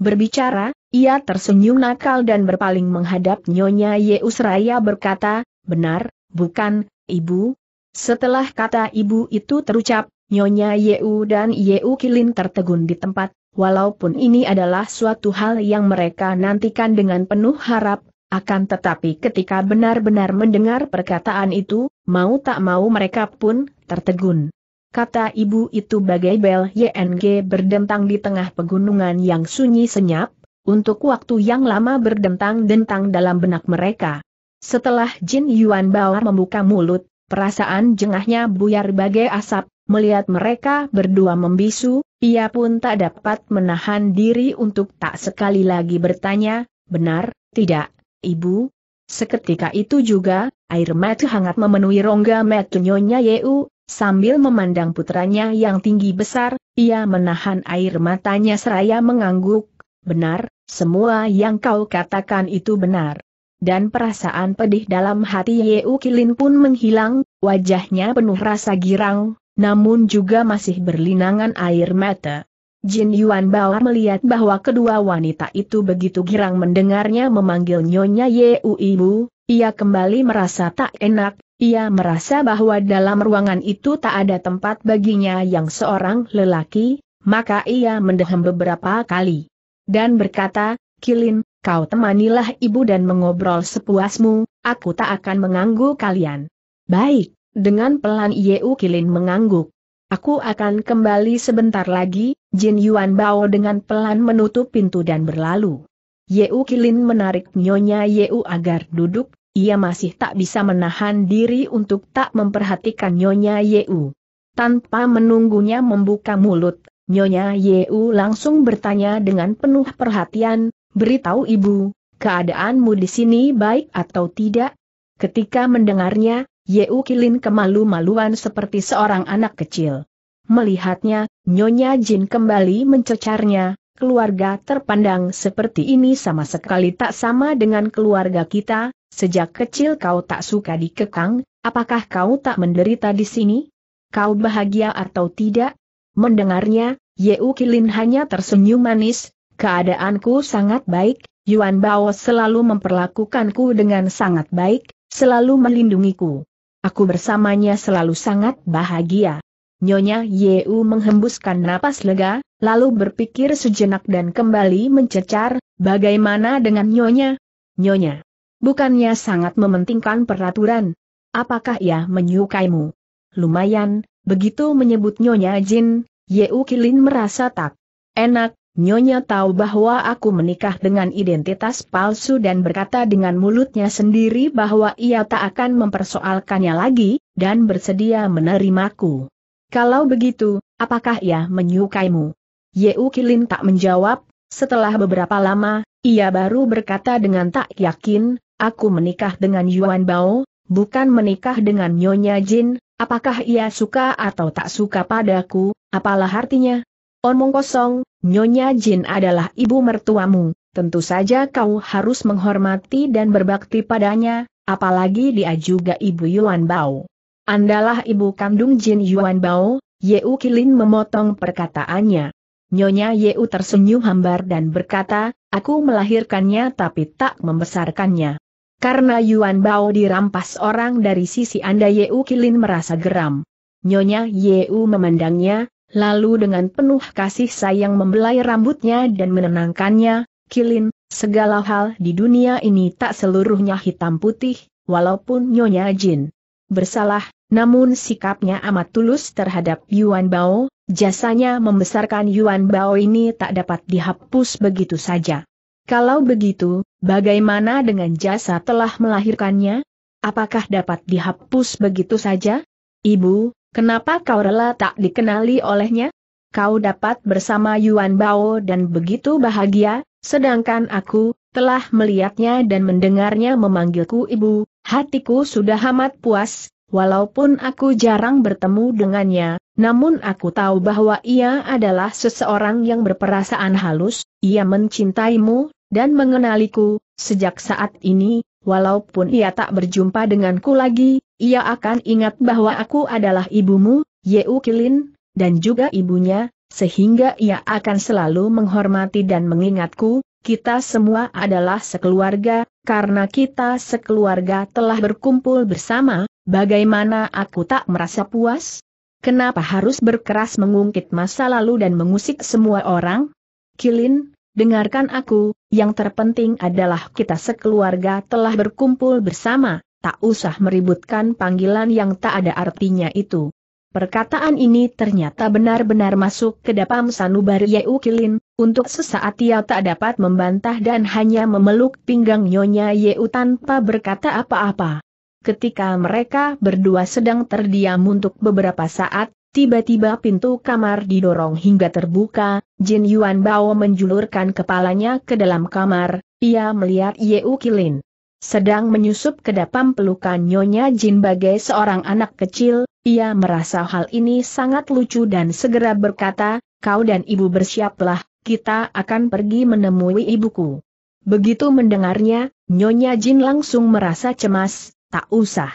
Berbicara, ia tersenyum nakal dan berpaling menghadap Nyonya Yeusraya berkata, benar, bukan, ibu. Setelah kata ibu itu terucap, Nyonya Yeu dan Yeu Kilin tertegun di tempat, walaupun ini adalah suatu hal yang mereka nantikan dengan penuh harap, akan tetapi ketika benar-benar mendengar perkataan itu, mau tak mau mereka pun tertegun kata ibu itu bagai bel YNG berdentang di tengah pegunungan yang sunyi senyap, untuk waktu yang lama berdentang-dentang dalam benak mereka. Setelah Jin Yuan Bao membuka mulut, perasaan jengahnya buyar bagai asap, melihat mereka berdua membisu, ia pun tak dapat menahan diri untuk tak sekali lagi bertanya, benar, tidak, ibu? Seketika itu juga, air mata hangat memenuhi rongga metunyonya Yeu, Sambil memandang putranya yang tinggi besar, ia menahan air matanya seraya mengangguk, benar, semua yang kau katakan itu benar. Dan perasaan pedih dalam hati Yeu Kilin pun menghilang, wajahnya penuh rasa girang, namun juga masih berlinangan air mata. Jin Yuan Bao melihat bahwa kedua wanita itu begitu girang mendengarnya memanggil Nyonya Yeu Ibu, ia kembali merasa tak enak, ia merasa bahwa dalam ruangan itu tak ada tempat baginya yang seorang lelaki, maka ia mendehem beberapa kali. Dan berkata, Kilin, kau temanilah ibu dan mengobrol sepuasmu, aku tak akan mengganggu kalian. Baik, dengan pelan Yeu Kilin mengangguk. Aku akan kembali sebentar lagi, Jin Yuan Bao dengan pelan menutup pintu dan berlalu. Yeu Kilin menarik nyonya Yeu agar duduk, ia masih tak bisa menahan diri untuk tak memperhatikan Nyonya Yeu. Tanpa menunggunya membuka mulut, Nyonya Yeu langsung bertanya dengan penuh perhatian, beritahu ibu, keadaanmu di sini baik atau tidak? Ketika mendengarnya, Yeu Kilin kemalu-maluan seperti seorang anak kecil. Melihatnya, Nyonya Jin kembali mencecarnya, keluarga terpandang seperti ini sama sekali tak sama dengan keluarga kita, Sejak kecil kau tak suka dikekang, apakah kau tak menderita di sini? Kau bahagia atau tidak? Mendengarnya, Yeu Kilin hanya tersenyum manis, keadaanku sangat baik, Yuan Bao selalu memperlakukanku dengan sangat baik, selalu melindungiku. Aku bersamanya selalu sangat bahagia. Nyonya Yeu menghembuskan napas lega, lalu berpikir sejenak dan kembali mencecar, bagaimana dengan Nyonya? Nyonya. Bukannya sangat mementingkan peraturan. Apakah ia menyukaimu? Lumayan, begitu menyebut Nyonya Jin, Yeu Kilin merasa tak enak, Nyonya tahu bahwa aku menikah dengan identitas palsu dan berkata dengan mulutnya sendiri bahwa ia tak akan mempersoalkannya lagi, dan bersedia menerimaku. Kalau begitu, apakah ia menyukaimu? Yeu Kilin tak menjawab, setelah beberapa lama, ia baru berkata dengan tak yakin, aku menikah dengan Yuan Bao, bukan menikah dengan Nyonya Jin, apakah ia suka atau tak suka padaku, apalah artinya? Omong kosong, Nyonya Jin adalah ibu mertuamu, tentu saja kau harus menghormati dan berbakti padanya, apalagi dia juga ibu Yuan Bao. Andalah ibu kandung Jin Yuan Bao, Yeu Kilin memotong perkataannya. Nyonya Yeu tersenyum hambar dan berkata, aku melahirkannya tapi tak membesarkannya. Karena Yuan Bao dirampas orang dari sisi Anda Yeu Kilin merasa geram. Nyonya Yeu memandangnya, lalu dengan penuh kasih sayang membelai rambutnya dan menenangkannya, Kilin, segala hal di dunia ini tak seluruhnya hitam putih, walaupun Nyonya Jin bersalah, namun sikapnya amat tulus terhadap Yuan Bao, jasanya membesarkan Yuan Bao ini tak dapat dihapus begitu saja. Kalau begitu, bagaimana dengan jasa telah melahirkannya? Apakah dapat dihapus begitu saja? Ibu, kenapa kau rela tak dikenali olehnya? Kau dapat bersama Yuan Bao dan begitu bahagia, sedangkan aku, telah melihatnya dan mendengarnya memanggilku ibu, hatiku sudah amat puas, walaupun aku jarang bertemu dengannya, namun aku tahu bahwa ia adalah seseorang yang berperasaan halus, ia mencintaimu, dan mengenaliku, sejak saat ini, walaupun ia tak berjumpa denganku lagi, ia akan ingat bahwa aku adalah ibumu, Yeu Kilin, dan juga ibunya, sehingga ia akan selalu menghormati dan mengingatku, kita semua adalah sekeluarga, karena kita sekeluarga telah berkumpul bersama, bagaimana aku tak merasa puas? Kenapa harus berkeras mengungkit masa lalu dan mengusik semua orang? Kilin, dengarkan aku, yang terpenting adalah kita sekeluarga telah berkumpul bersama, tak usah meributkan panggilan yang tak ada artinya itu. Perkataan ini ternyata benar-benar masuk ke dapam sanubari Yeu Kilin, untuk sesaat ia tak dapat membantah dan hanya memeluk pinggang Nyonya Yeu tanpa berkata apa-apa. Ketika mereka berdua sedang terdiam untuk beberapa saat, tiba-tiba pintu kamar didorong hingga terbuka, Jin Yuan Bao menjulurkan kepalanya ke dalam kamar, ia melihat U Kilin. Sedang menyusup ke dalam pelukan Nyonya Jin bagai seorang anak kecil, ia merasa hal ini sangat lucu dan segera berkata, kau dan ibu bersiaplah, kita akan pergi menemui ibuku. Begitu mendengarnya, Nyonya Jin langsung merasa cemas, Tak usah.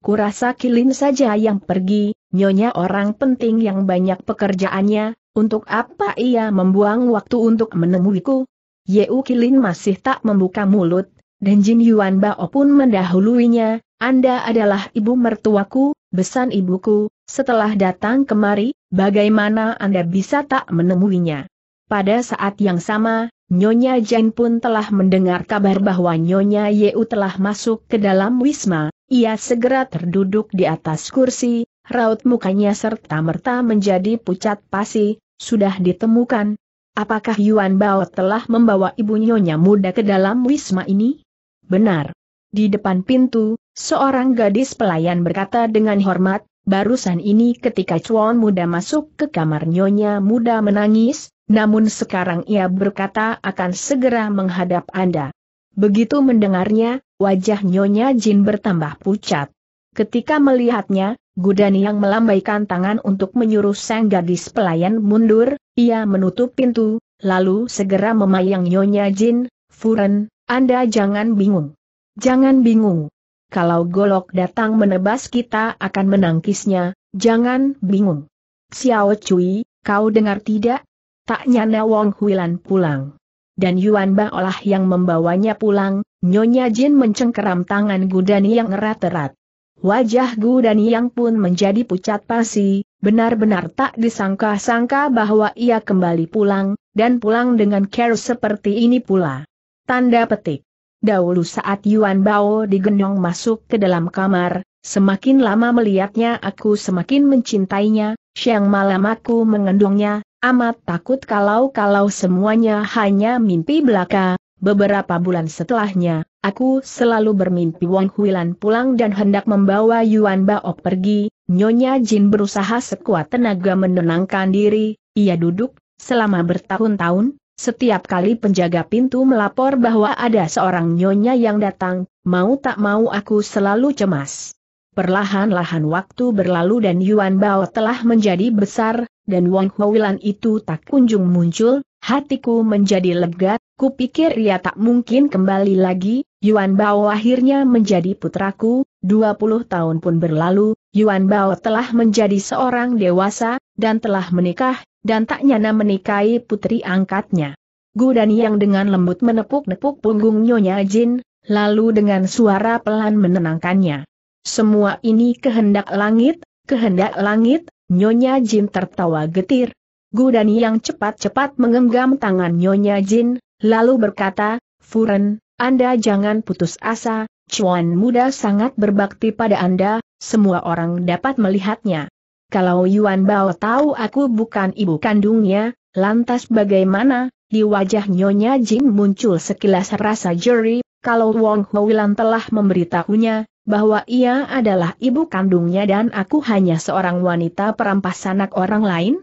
Kurasa Kilin saja yang pergi, nyonya orang penting yang banyak pekerjaannya, untuk apa ia membuang waktu untuk menemuiku? Yeu Kilin masih tak membuka mulut, dan Jin Yuan Bao pun mendahuluinya, Anda adalah ibu mertuaku, besan ibuku, setelah datang kemari, bagaimana Anda bisa tak menemuinya? Pada saat yang sama, Nyonya Jen pun telah mendengar kabar bahwa Nyonya Yeu telah masuk ke dalam wisma, ia segera terduduk di atas kursi, raut mukanya serta-merta menjadi pucat pasi, sudah ditemukan. Apakah Yuan Bao telah membawa ibu Nyonya muda ke dalam wisma ini? Benar. Di depan pintu, seorang gadis pelayan berkata dengan hormat, barusan ini ketika Chuan muda masuk ke kamar Nyonya muda menangis, namun sekarang ia berkata akan segera menghadap Anda. Begitu mendengarnya, wajah Nyonya Jin bertambah pucat. Ketika melihatnya, Gudani yang melambaikan tangan untuk menyuruh sang gadis pelayan mundur, ia menutup pintu, lalu segera memayang Nyonya Jin, Furen, Anda jangan bingung. Jangan bingung. Kalau golok datang menebas kita akan menangkisnya, jangan bingung. Xiao Cui, kau dengar tidak? tak nyana Wong Huilan pulang. Dan Yuan Baolah yang membawanya pulang, Nyonya Jin mencengkeram tangan Gudani yang erat-erat. Wajah Gudani yang pun menjadi pucat pasi, benar-benar tak disangka-sangka bahwa ia kembali pulang, dan pulang dengan care seperti ini pula. Tanda petik. Dahulu saat Yuan Bao digendong masuk ke dalam kamar, semakin lama melihatnya aku semakin mencintainya, siang malam aku mengendongnya, Amat takut kalau-kalau semuanya hanya mimpi belaka, beberapa bulan setelahnya, aku selalu bermimpi Wang Huilan pulang dan hendak membawa Yuan Bao pergi, Nyonya Jin berusaha sekuat tenaga menenangkan diri, ia duduk, selama bertahun-tahun, setiap kali penjaga pintu melapor bahwa ada seorang nyonya yang datang, mau tak mau aku selalu cemas. Perlahan-lahan waktu berlalu dan Yuan Bao telah menjadi besar, dan Wang Howilan itu tak kunjung muncul, hatiku menjadi lega, kupikir ia tak mungkin kembali lagi, Yuan Bao akhirnya menjadi putraku, 20 tahun pun berlalu, Yuan Bao telah menjadi seorang dewasa, dan telah menikah, dan tak nyana menikahi putri angkatnya. Gu Dan yang dengan lembut menepuk-nepuk punggung Nyonya Jin, lalu dengan suara pelan menenangkannya. Semua ini kehendak langit, kehendak langit, Nyonya Jin tertawa getir. Gudani yang cepat-cepat mengenggam tangan Nyonya Jin, lalu berkata, Furen, Anda jangan putus asa, Chuan muda sangat berbakti pada Anda, semua orang dapat melihatnya. Kalau Yuan Bao tahu aku bukan ibu kandungnya, lantas bagaimana? Di wajah Nyonya Jin muncul sekilas rasa jeri, kalau Wong Howilan telah memberitahunya, bahwa ia adalah ibu kandungnya dan aku hanya seorang wanita perampas anak orang lain?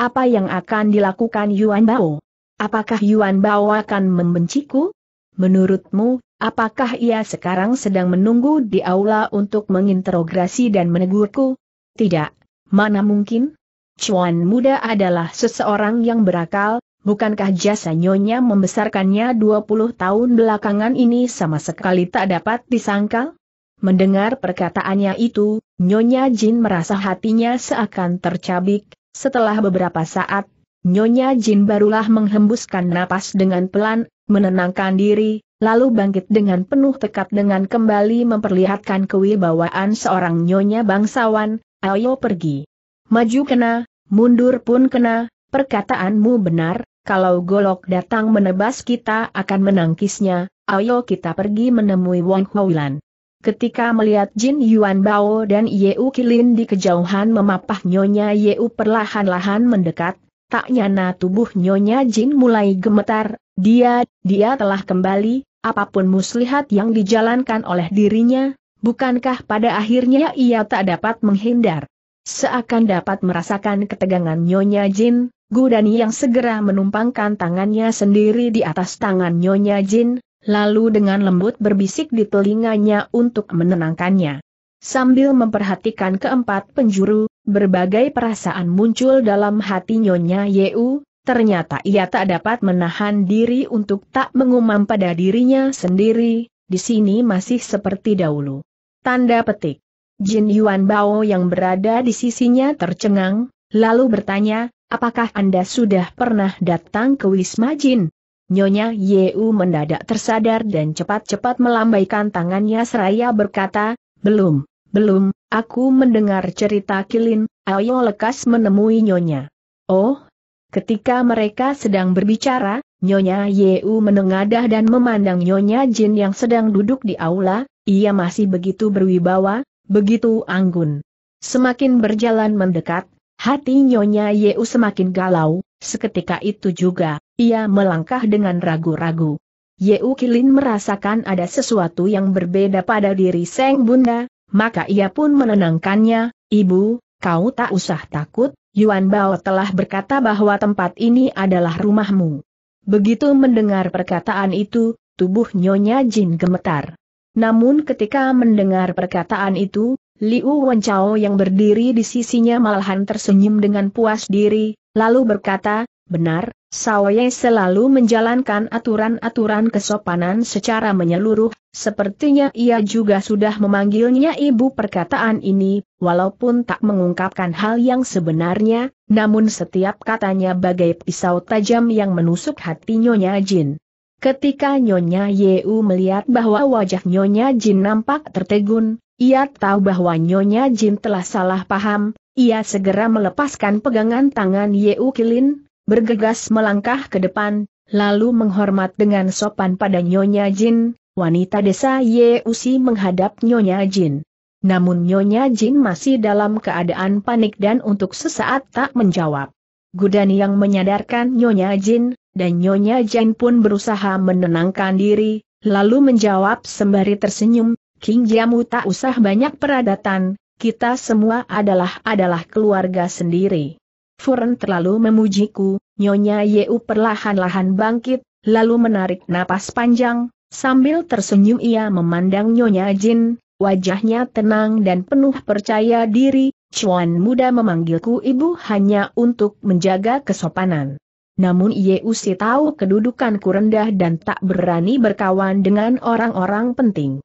Apa yang akan dilakukan Yuan Bao? Apakah Yuan Bao akan membenciku? Menurutmu, apakah ia sekarang sedang menunggu di aula untuk menginterogasi dan menegurku? Tidak, mana mungkin? Chuan muda adalah seseorang yang berakal, bukankah jasa nyonya membesarkannya 20 tahun belakangan ini sama sekali tak dapat disangkal? Mendengar perkataannya itu, Nyonya Jin merasa hatinya seakan tercabik, setelah beberapa saat, Nyonya Jin barulah menghembuskan napas dengan pelan, menenangkan diri, lalu bangkit dengan penuh tekad dengan kembali memperlihatkan kewibawaan seorang Nyonya bangsawan, ayo pergi. Maju kena, mundur pun kena, perkataanmu benar, kalau golok datang menebas kita akan menangkisnya, ayo kita pergi menemui Wang Huilan. Ketika melihat Jin Yuan Bao dan Yeu Kilin di kejauhan memapah Nyonya Yeu perlahan-lahan mendekat, tak nyana tubuh Nyonya Jin mulai gemetar, dia, dia telah kembali, apapun muslihat yang dijalankan oleh dirinya, bukankah pada akhirnya ia tak dapat menghindar. Seakan dapat merasakan ketegangan Nyonya Jin, Gu Dani yang segera menumpangkan tangannya sendiri di atas tangan Nyonya Jin, lalu dengan lembut berbisik di telinganya untuk menenangkannya. Sambil memperhatikan keempat penjuru, berbagai perasaan muncul dalam hati Nyonya Yeu, ternyata ia tak dapat menahan diri untuk tak mengumam pada dirinya sendiri, di sini masih seperti dahulu. Tanda petik. Jin Yuan Bao yang berada di sisinya tercengang, lalu bertanya, apakah Anda sudah pernah datang ke Wisma Jin? Nyonya Yeu mendadak tersadar dan cepat-cepat melambaikan tangannya seraya berkata, belum, belum, aku mendengar cerita Kilin, ayo lekas menemui Nyonya. Oh, ketika mereka sedang berbicara, Nyonya Yeu menengadah dan memandang Nyonya Jin yang sedang duduk di aula, ia masih begitu berwibawa, begitu anggun. Semakin berjalan mendekat, Hati Nyonya Yeu semakin galau, seketika itu juga, ia melangkah dengan ragu-ragu. Yeu Kilin merasakan ada sesuatu yang berbeda pada diri Seng Bunda, maka ia pun menenangkannya, Ibu, kau tak usah takut, Yuan Bao telah berkata bahwa tempat ini adalah rumahmu. Begitu mendengar perkataan itu, tubuh Nyonya Jin gemetar. Namun ketika mendengar perkataan itu, Liu Wenchao yang berdiri di sisinya malahan tersenyum dengan puas diri, lalu berkata, benar, Sawaye selalu menjalankan aturan-aturan kesopanan secara menyeluruh, sepertinya ia juga sudah memanggilnya ibu perkataan ini, walaupun tak mengungkapkan hal yang sebenarnya, namun setiap katanya bagai pisau tajam yang menusuk hati Nyonya Jin. Ketika Nyonya Yeu melihat bahwa wajah Nyonya Jin nampak tertegun, ia tahu bahwa Nyonya Jin telah salah paham, ia segera melepaskan pegangan tangan Yeu Kilin, bergegas melangkah ke depan, lalu menghormat dengan sopan pada Nyonya Jin, wanita desa Yeusi menghadap Nyonya Jin. Namun Nyonya Jin masih dalam keadaan panik dan untuk sesaat tak menjawab. Gudan yang menyadarkan Nyonya Jin, dan Nyonya Jin pun berusaha menenangkan diri, lalu menjawab sembari tersenyum, King Jamu tak usah banyak peradatan, kita semua adalah-adalah keluarga sendiri. Furen terlalu memujiku, Nyonya Yeu perlahan-lahan bangkit, lalu menarik napas panjang, sambil tersenyum ia memandang Nyonya Jin, wajahnya tenang dan penuh percaya diri, Chuan muda memanggilku ibu hanya untuk menjaga kesopanan. Namun Yeu si tahu kedudukanku rendah dan tak berani berkawan dengan orang-orang penting.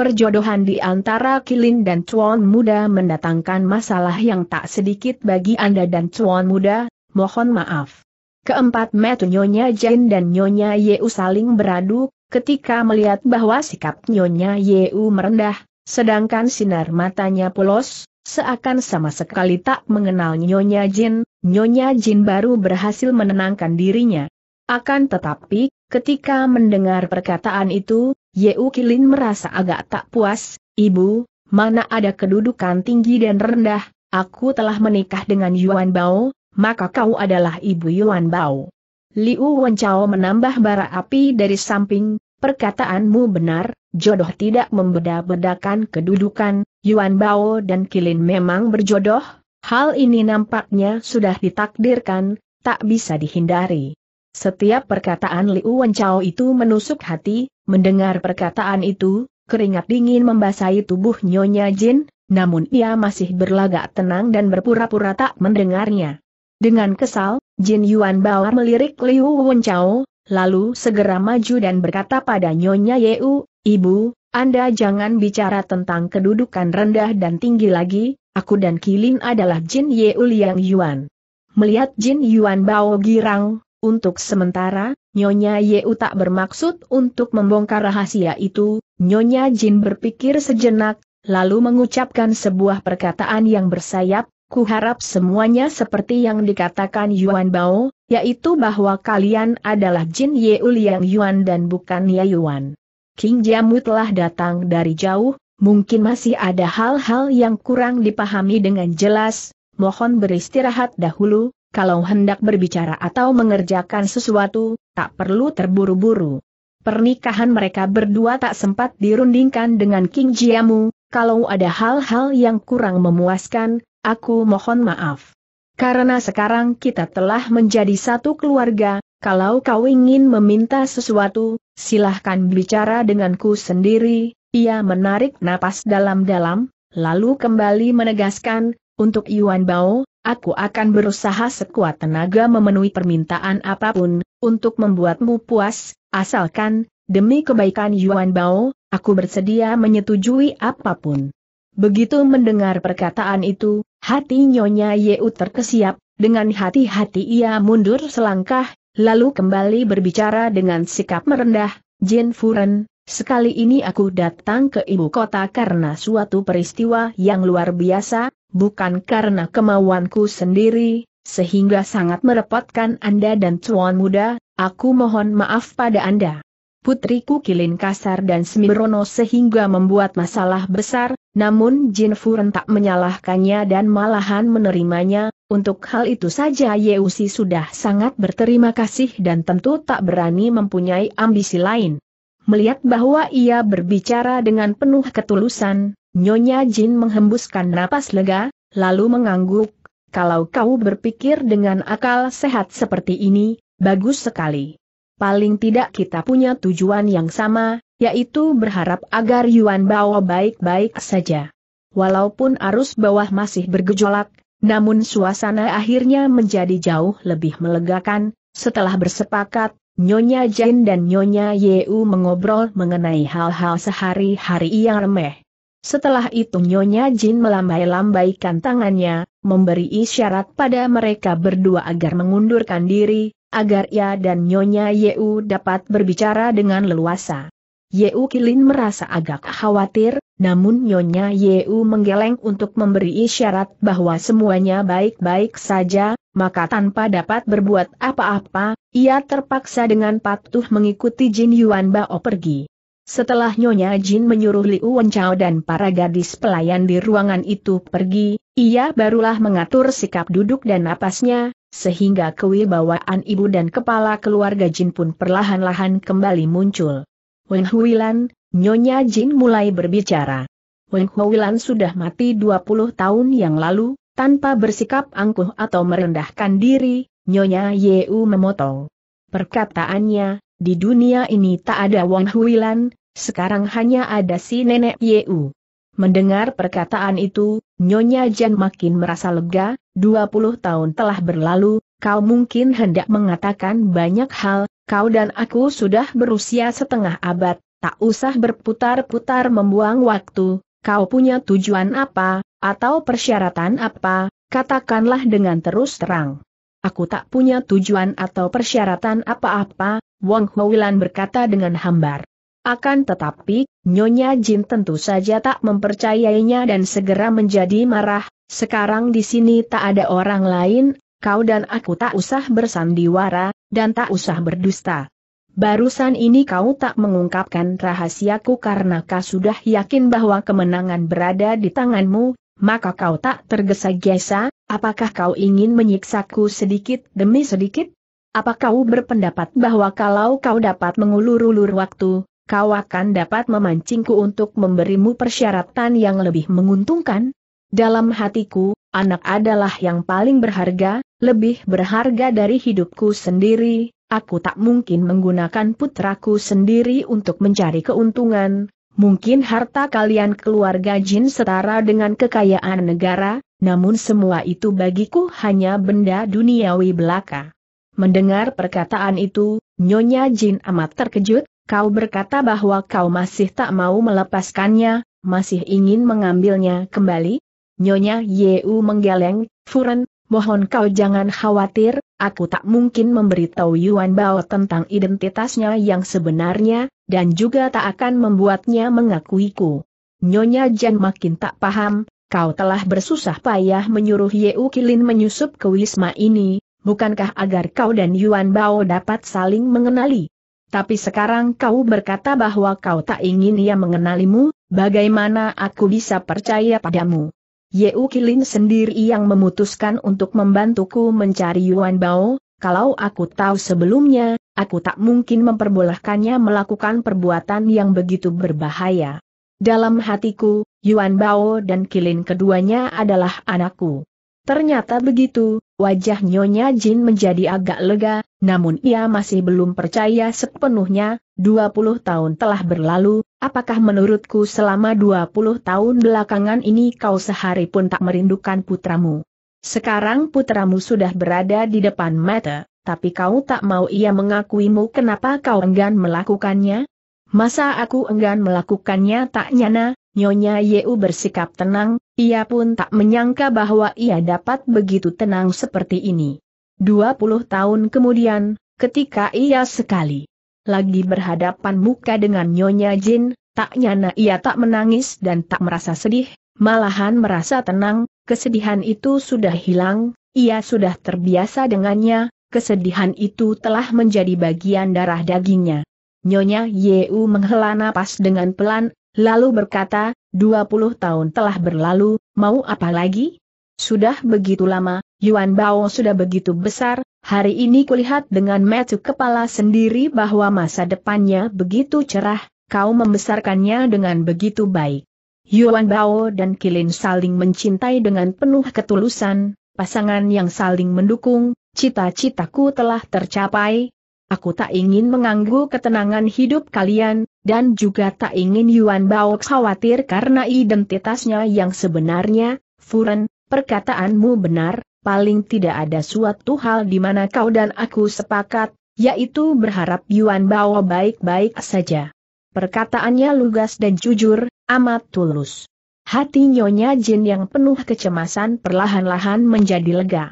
Perjodohan di antara Kilin dan Chuan Muda mendatangkan masalah yang tak sedikit bagi Anda dan Chuan Muda, mohon maaf. Keempat metu Nyonya Jin dan Nyonya Yeu saling beradu, ketika melihat bahwa sikap Nyonya Yeu merendah, sedangkan sinar matanya polos, seakan sama sekali tak mengenal Nyonya Jin, Nyonya Jin baru berhasil menenangkan dirinya. Akan tetapi, ketika mendengar perkataan itu, Yeu Kilin merasa agak tak puas, ibu, mana ada kedudukan tinggi dan rendah, aku telah menikah dengan Yuan Bao, maka kau adalah ibu Yuan Bao. Liu Wenchao menambah bara api dari samping, perkataanmu benar, jodoh tidak membeda-bedakan kedudukan, Yuan Bao dan Kilin memang berjodoh, hal ini nampaknya sudah ditakdirkan, tak bisa dihindari. Setiap perkataan Liu Wenchao itu menusuk hati, Mendengar perkataan itu, keringat dingin membasahi tubuh Nyonya Jin, namun ia masih berlagak tenang dan berpura-pura tak mendengarnya. Dengan kesal, Jin Yuan Bao melirik Liu Wenchao, lalu segera maju dan berkata pada Nyonya Yeu, Ibu, Anda jangan bicara tentang kedudukan rendah dan tinggi lagi, aku dan Kilin adalah Jin Yeu Liang Yuan. Melihat Jin Yuan Bao girang, untuk sementara, Nyonya Yeu tak bermaksud untuk membongkar rahasia itu, Nyonya Jin berpikir sejenak, lalu mengucapkan sebuah perkataan yang bersayap, kuharap semuanya seperti yang dikatakan Yuan Bao, yaitu bahwa kalian adalah Jin Yeul yang Yuan dan bukan Ya Yuan. King Jamu telah datang dari jauh, mungkin masih ada hal-hal yang kurang dipahami dengan jelas, mohon beristirahat dahulu, kalau hendak berbicara atau mengerjakan sesuatu, tak perlu terburu-buru. Pernikahan mereka berdua tak sempat dirundingkan dengan King Jiamu, kalau ada hal-hal yang kurang memuaskan, aku mohon maaf. Karena sekarang kita telah menjadi satu keluarga, kalau kau ingin meminta sesuatu, silahkan bicara denganku sendiri, ia menarik napas dalam-dalam, lalu kembali menegaskan, untuk Yuan Bao, aku akan berusaha sekuat tenaga memenuhi permintaan apapun, untuk membuatmu puas, asalkan, demi kebaikan Yuan Bao, aku bersedia menyetujui apapun. Begitu mendengar perkataan itu, hati Nyonya Yeu terkesiap, dengan hati-hati ia mundur selangkah, lalu kembali berbicara dengan sikap merendah, Jin Furen, sekali ini aku datang ke ibu kota karena suatu peristiwa yang luar biasa, bukan karena kemauanku sendiri, sehingga sangat merepotkan Anda dan Tuan Muda, aku mohon maaf pada Anda. Putriku Kilin kasar dan sembrono sehingga membuat masalah besar, namun Jin Furen tak menyalahkannya dan malahan menerimanya, untuk hal itu saja Yeusi sudah sangat berterima kasih dan tentu tak berani mempunyai ambisi lain. Melihat bahwa ia berbicara dengan penuh ketulusan, Nyonya Jin menghembuskan napas lega, lalu mengangguk, kalau kau berpikir dengan akal sehat seperti ini, bagus sekali. Paling tidak kita punya tujuan yang sama, yaitu berharap agar Yuan Bao baik-baik saja. Walaupun arus bawah masih bergejolak, namun suasana akhirnya menjadi jauh lebih melegakan, setelah bersepakat, Nyonya Jin dan Nyonya Yeu mengobrol mengenai hal-hal sehari-hari yang remeh. Setelah itu Nyonya Jin melambai-lambaikan tangannya, memberi isyarat pada mereka berdua agar mengundurkan diri, agar ia dan Nyonya Yeu dapat berbicara dengan leluasa. Yeu Kilin merasa agak khawatir, namun Nyonya Yeu menggeleng untuk memberi isyarat bahwa semuanya baik-baik saja, maka tanpa dapat berbuat apa-apa, ia terpaksa dengan patuh mengikuti Jin Yuan Bao pergi. Setelah Nyonya Jin menyuruh Liu Wenchao dan para gadis pelayan di ruangan itu pergi, ia barulah mengatur sikap duduk dan napasnya, sehingga kewibawaan ibu dan kepala keluarga Jin pun perlahan-lahan kembali muncul. Wen Huilan, Nyonya Jin mulai berbicara. Wen Huilan sudah mati 20 tahun yang lalu, tanpa bersikap angkuh atau merendahkan diri, Nyonya Yeu memotong. Perkataannya, di dunia ini tak ada Wang Huilan, sekarang hanya ada si nenek Yeu. Mendengar perkataan itu, Nyonya Jan makin merasa lega, 20 tahun telah berlalu, kau mungkin hendak mengatakan banyak hal, kau dan aku sudah berusia setengah abad, tak usah berputar-putar membuang waktu, kau punya tujuan apa, atau persyaratan apa, katakanlah dengan terus terang. Aku tak punya tujuan atau persyaratan apa-apa, Wang Howilan berkata dengan hambar. Akan tetapi, Nyonya Jin tentu saja tak mempercayainya dan segera menjadi marah, sekarang di sini tak ada orang lain, kau dan aku tak usah bersandiwara, dan tak usah berdusta. Barusan ini kau tak mengungkapkan rahasiaku karena kau sudah yakin bahwa kemenangan berada di tanganmu, maka kau tak tergesa-gesa, apakah kau ingin menyiksaku sedikit demi sedikit? Apa kau berpendapat bahwa kalau kau dapat mengulur-ulur waktu, kau akan dapat memancingku untuk memberimu persyaratan yang lebih menguntungkan? Dalam hatiku, anak adalah yang paling berharga, lebih berharga dari hidupku sendiri, aku tak mungkin menggunakan putraku sendiri untuk mencari keuntungan, mungkin harta kalian keluarga jin setara dengan kekayaan negara, namun semua itu bagiku hanya benda duniawi belaka. Mendengar perkataan itu, Nyonya Jin amat terkejut, Kau berkata bahwa kau masih tak mau melepaskannya, masih ingin mengambilnya kembali? Nyonya Yeu menggeleng, Furen, mohon kau jangan khawatir, aku tak mungkin memberitahu Yuan Bao tentang identitasnya yang sebenarnya, dan juga tak akan membuatnya mengakuiku. Nyonya Jan makin tak paham, kau telah bersusah payah menyuruh Yeu Kilin menyusup ke wisma ini, bukankah agar kau dan Yuan Bao dapat saling mengenali? Tapi sekarang kau berkata bahwa kau tak ingin ia mengenalimu, bagaimana aku bisa percaya padamu? Yeu Kilin sendiri yang memutuskan untuk membantuku mencari Yuan Bao, kalau aku tahu sebelumnya, aku tak mungkin memperbolehkannya melakukan perbuatan yang begitu berbahaya. Dalam hatiku, Yuan Bao dan Kilin keduanya adalah anakku. Ternyata begitu, wajah Nyonya Jin menjadi agak lega, namun ia masih belum percaya sepenuhnya, 20 tahun telah berlalu, apakah menurutku selama 20 tahun belakangan ini kau sehari pun tak merindukan putramu? Sekarang putramu sudah berada di depan mata, tapi kau tak mau ia mengakuimu kenapa kau enggan melakukannya? Masa aku enggan melakukannya tak nyana, Nyonya Yeu bersikap tenang, ia pun tak menyangka bahwa ia dapat begitu tenang seperti ini. 20 tahun kemudian, ketika ia sekali lagi berhadapan muka dengan Nyonya Jin, tak nyana ia tak menangis dan tak merasa sedih, malahan merasa tenang, kesedihan itu sudah hilang, ia sudah terbiasa dengannya, kesedihan itu telah menjadi bagian darah dagingnya. Nyonya Yeu menghela napas dengan pelan, Lalu berkata, 20 tahun telah berlalu, mau apa lagi? Sudah begitu lama, Yuan Bao sudah begitu besar, hari ini kulihat dengan metu kepala sendiri bahwa masa depannya begitu cerah, kau membesarkannya dengan begitu baik. Yuan Bao dan Kilin saling mencintai dengan penuh ketulusan, pasangan yang saling mendukung, cita-citaku telah tercapai, Aku tak ingin mengganggu ketenangan hidup kalian, dan juga tak ingin Yuan Bao khawatir karena identitasnya yang sebenarnya, Furen, perkataanmu benar, paling tidak ada suatu hal di mana kau dan aku sepakat, yaitu berharap Yuan Bao baik-baik saja. Perkataannya lugas dan jujur, amat tulus. Hati Nyonya Jin yang penuh kecemasan perlahan-lahan menjadi lega.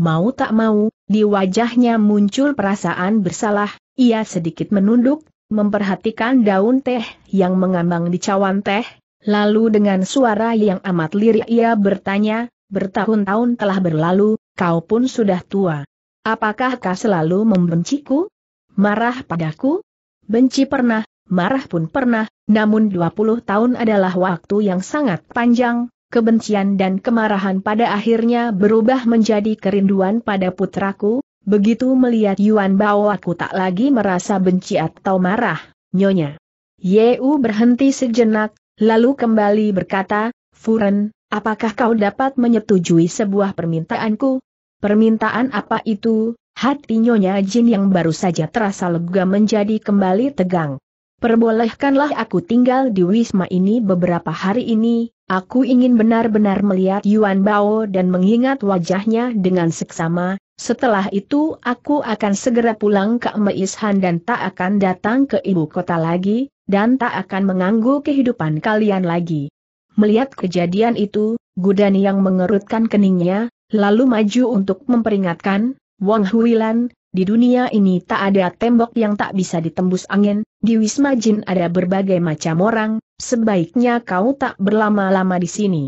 Mau tak mau, di wajahnya muncul perasaan bersalah, ia sedikit menunduk, memperhatikan daun teh yang mengambang di cawan teh, lalu dengan suara yang amat lirik ia bertanya, bertahun-tahun telah berlalu, kau pun sudah tua. Apakah kau selalu membenciku? Marah padaku? Benci pernah, marah pun pernah, namun 20 tahun adalah waktu yang sangat panjang, kebencian dan kemarahan pada akhirnya berubah menjadi kerinduan pada putraku, begitu melihat Yuan Bao aku tak lagi merasa benci atau marah, nyonya. Yeu berhenti sejenak, lalu kembali berkata, Furen, apakah kau dapat menyetujui sebuah permintaanku? Permintaan apa itu? Hati Nyonya Jin yang baru saja terasa lega menjadi kembali tegang. Perbolehkanlah aku tinggal di Wisma ini beberapa hari ini, Aku ingin benar-benar melihat Yuan Bao dan mengingat wajahnya dengan seksama, setelah itu aku akan segera pulang ke Meishan dan tak akan datang ke ibu kota lagi, dan tak akan mengganggu kehidupan kalian lagi. Melihat kejadian itu, Gudan yang mengerutkan keningnya, lalu maju untuk memperingatkan, Wang Huilan, di dunia ini tak ada tembok yang tak bisa ditembus angin, di Wisma Jin ada berbagai macam orang, sebaiknya kau tak berlama-lama di sini.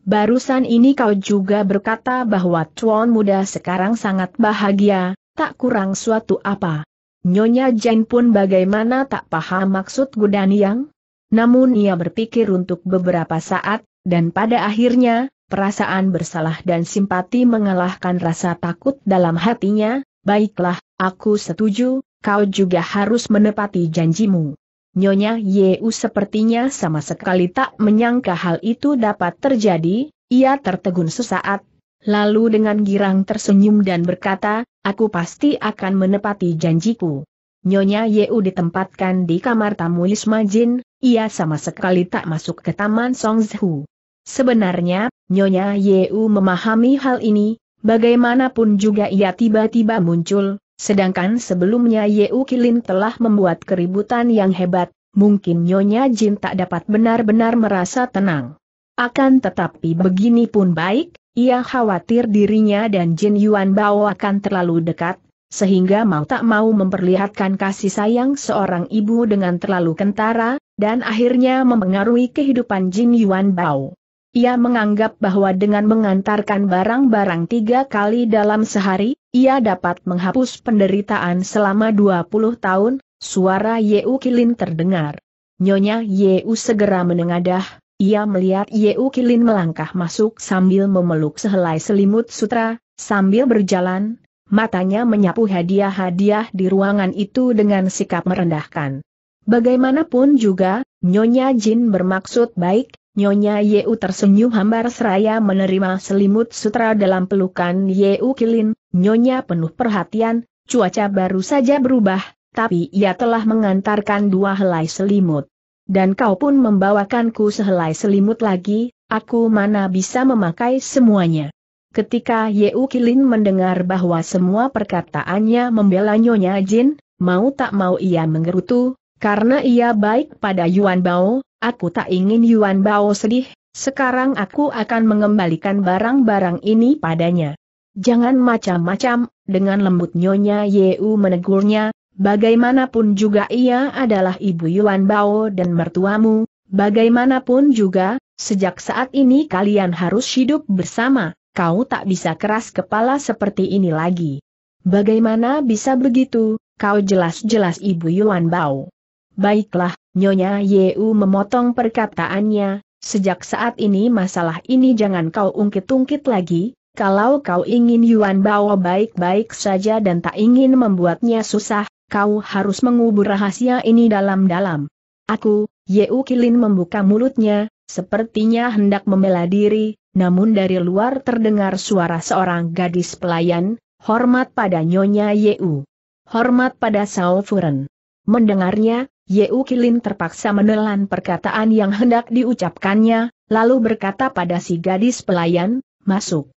Barusan ini kau juga berkata bahwa tuan muda sekarang sangat bahagia, tak kurang suatu apa. Nyonya Jane pun bagaimana tak paham maksud yang? Namun ia berpikir untuk beberapa saat, dan pada akhirnya, perasaan bersalah dan simpati mengalahkan rasa takut dalam hatinya, baiklah, aku setuju, kau juga harus menepati janjimu. Nyonya Yeu sepertinya sama sekali tak menyangka hal itu dapat terjadi, ia tertegun sesaat, lalu dengan girang tersenyum dan berkata, aku pasti akan menepati janjiku. Nyonya Yeu ditempatkan di kamar tamu Isma Jin, ia sama sekali tak masuk ke taman Songzhu. Sebenarnya, Nyonya Yeu memahami hal ini, bagaimanapun juga ia tiba-tiba muncul, Sedangkan sebelumnya Yeu Kilin telah membuat keributan yang hebat, mungkin Nyonya Jin tak dapat benar-benar merasa tenang. Akan tetapi begini pun baik, ia khawatir dirinya dan Jin Yuan Bao akan terlalu dekat, sehingga mau tak mau memperlihatkan kasih sayang seorang ibu dengan terlalu kentara, dan akhirnya memengaruhi kehidupan Jin Yuan Bao. Ia menganggap bahwa dengan mengantarkan barang-barang tiga kali dalam sehari, ia dapat menghapus penderitaan selama 20 tahun, suara Yeu Kilin terdengar. Nyonya Yeu segera menengadah, ia melihat Yeu Kilin melangkah masuk sambil memeluk sehelai selimut sutra, sambil berjalan, matanya menyapu hadiah-hadiah di ruangan itu dengan sikap merendahkan. Bagaimanapun juga, Nyonya Jin bermaksud baik, Nyonya Yeu tersenyum hambar seraya menerima selimut sutra dalam pelukan Yeu Kilin, Nyonya penuh perhatian, cuaca baru saja berubah, tapi ia telah mengantarkan dua helai selimut. Dan kau pun membawakanku sehelai selimut lagi, aku mana bisa memakai semuanya. Ketika Yeu Kilin mendengar bahwa semua perkataannya membela Nyonya Jin, mau tak mau ia mengerutu, karena ia baik pada Yuan Bao, Aku tak ingin Yuan Bao sedih, sekarang aku akan mengembalikan barang-barang ini padanya. Jangan macam-macam, dengan lembut Nyonya Yeu menegurnya, bagaimanapun juga ia adalah ibu Yuan Bao dan mertuamu, bagaimanapun juga, sejak saat ini kalian harus hidup bersama, kau tak bisa keras kepala seperti ini lagi. Bagaimana bisa begitu, kau jelas-jelas ibu Yuan Bao. Baiklah, Nyonya Yeu memotong perkataannya, sejak saat ini masalah ini jangan kau ungkit-ungkit lagi, kalau kau ingin Yuan Bao baik-baik saja dan tak ingin membuatnya susah, kau harus mengubur rahasia ini dalam-dalam. Aku, Yeu Kilin membuka mulutnya, sepertinya hendak membela diri, namun dari luar terdengar suara seorang gadis pelayan, hormat pada Nyonya Yeu. Hormat pada Sao Furen. Mendengarnya, Yeu Kilin terpaksa menelan perkataan yang hendak diucapkannya, lalu berkata pada si gadis pelayan, masuk.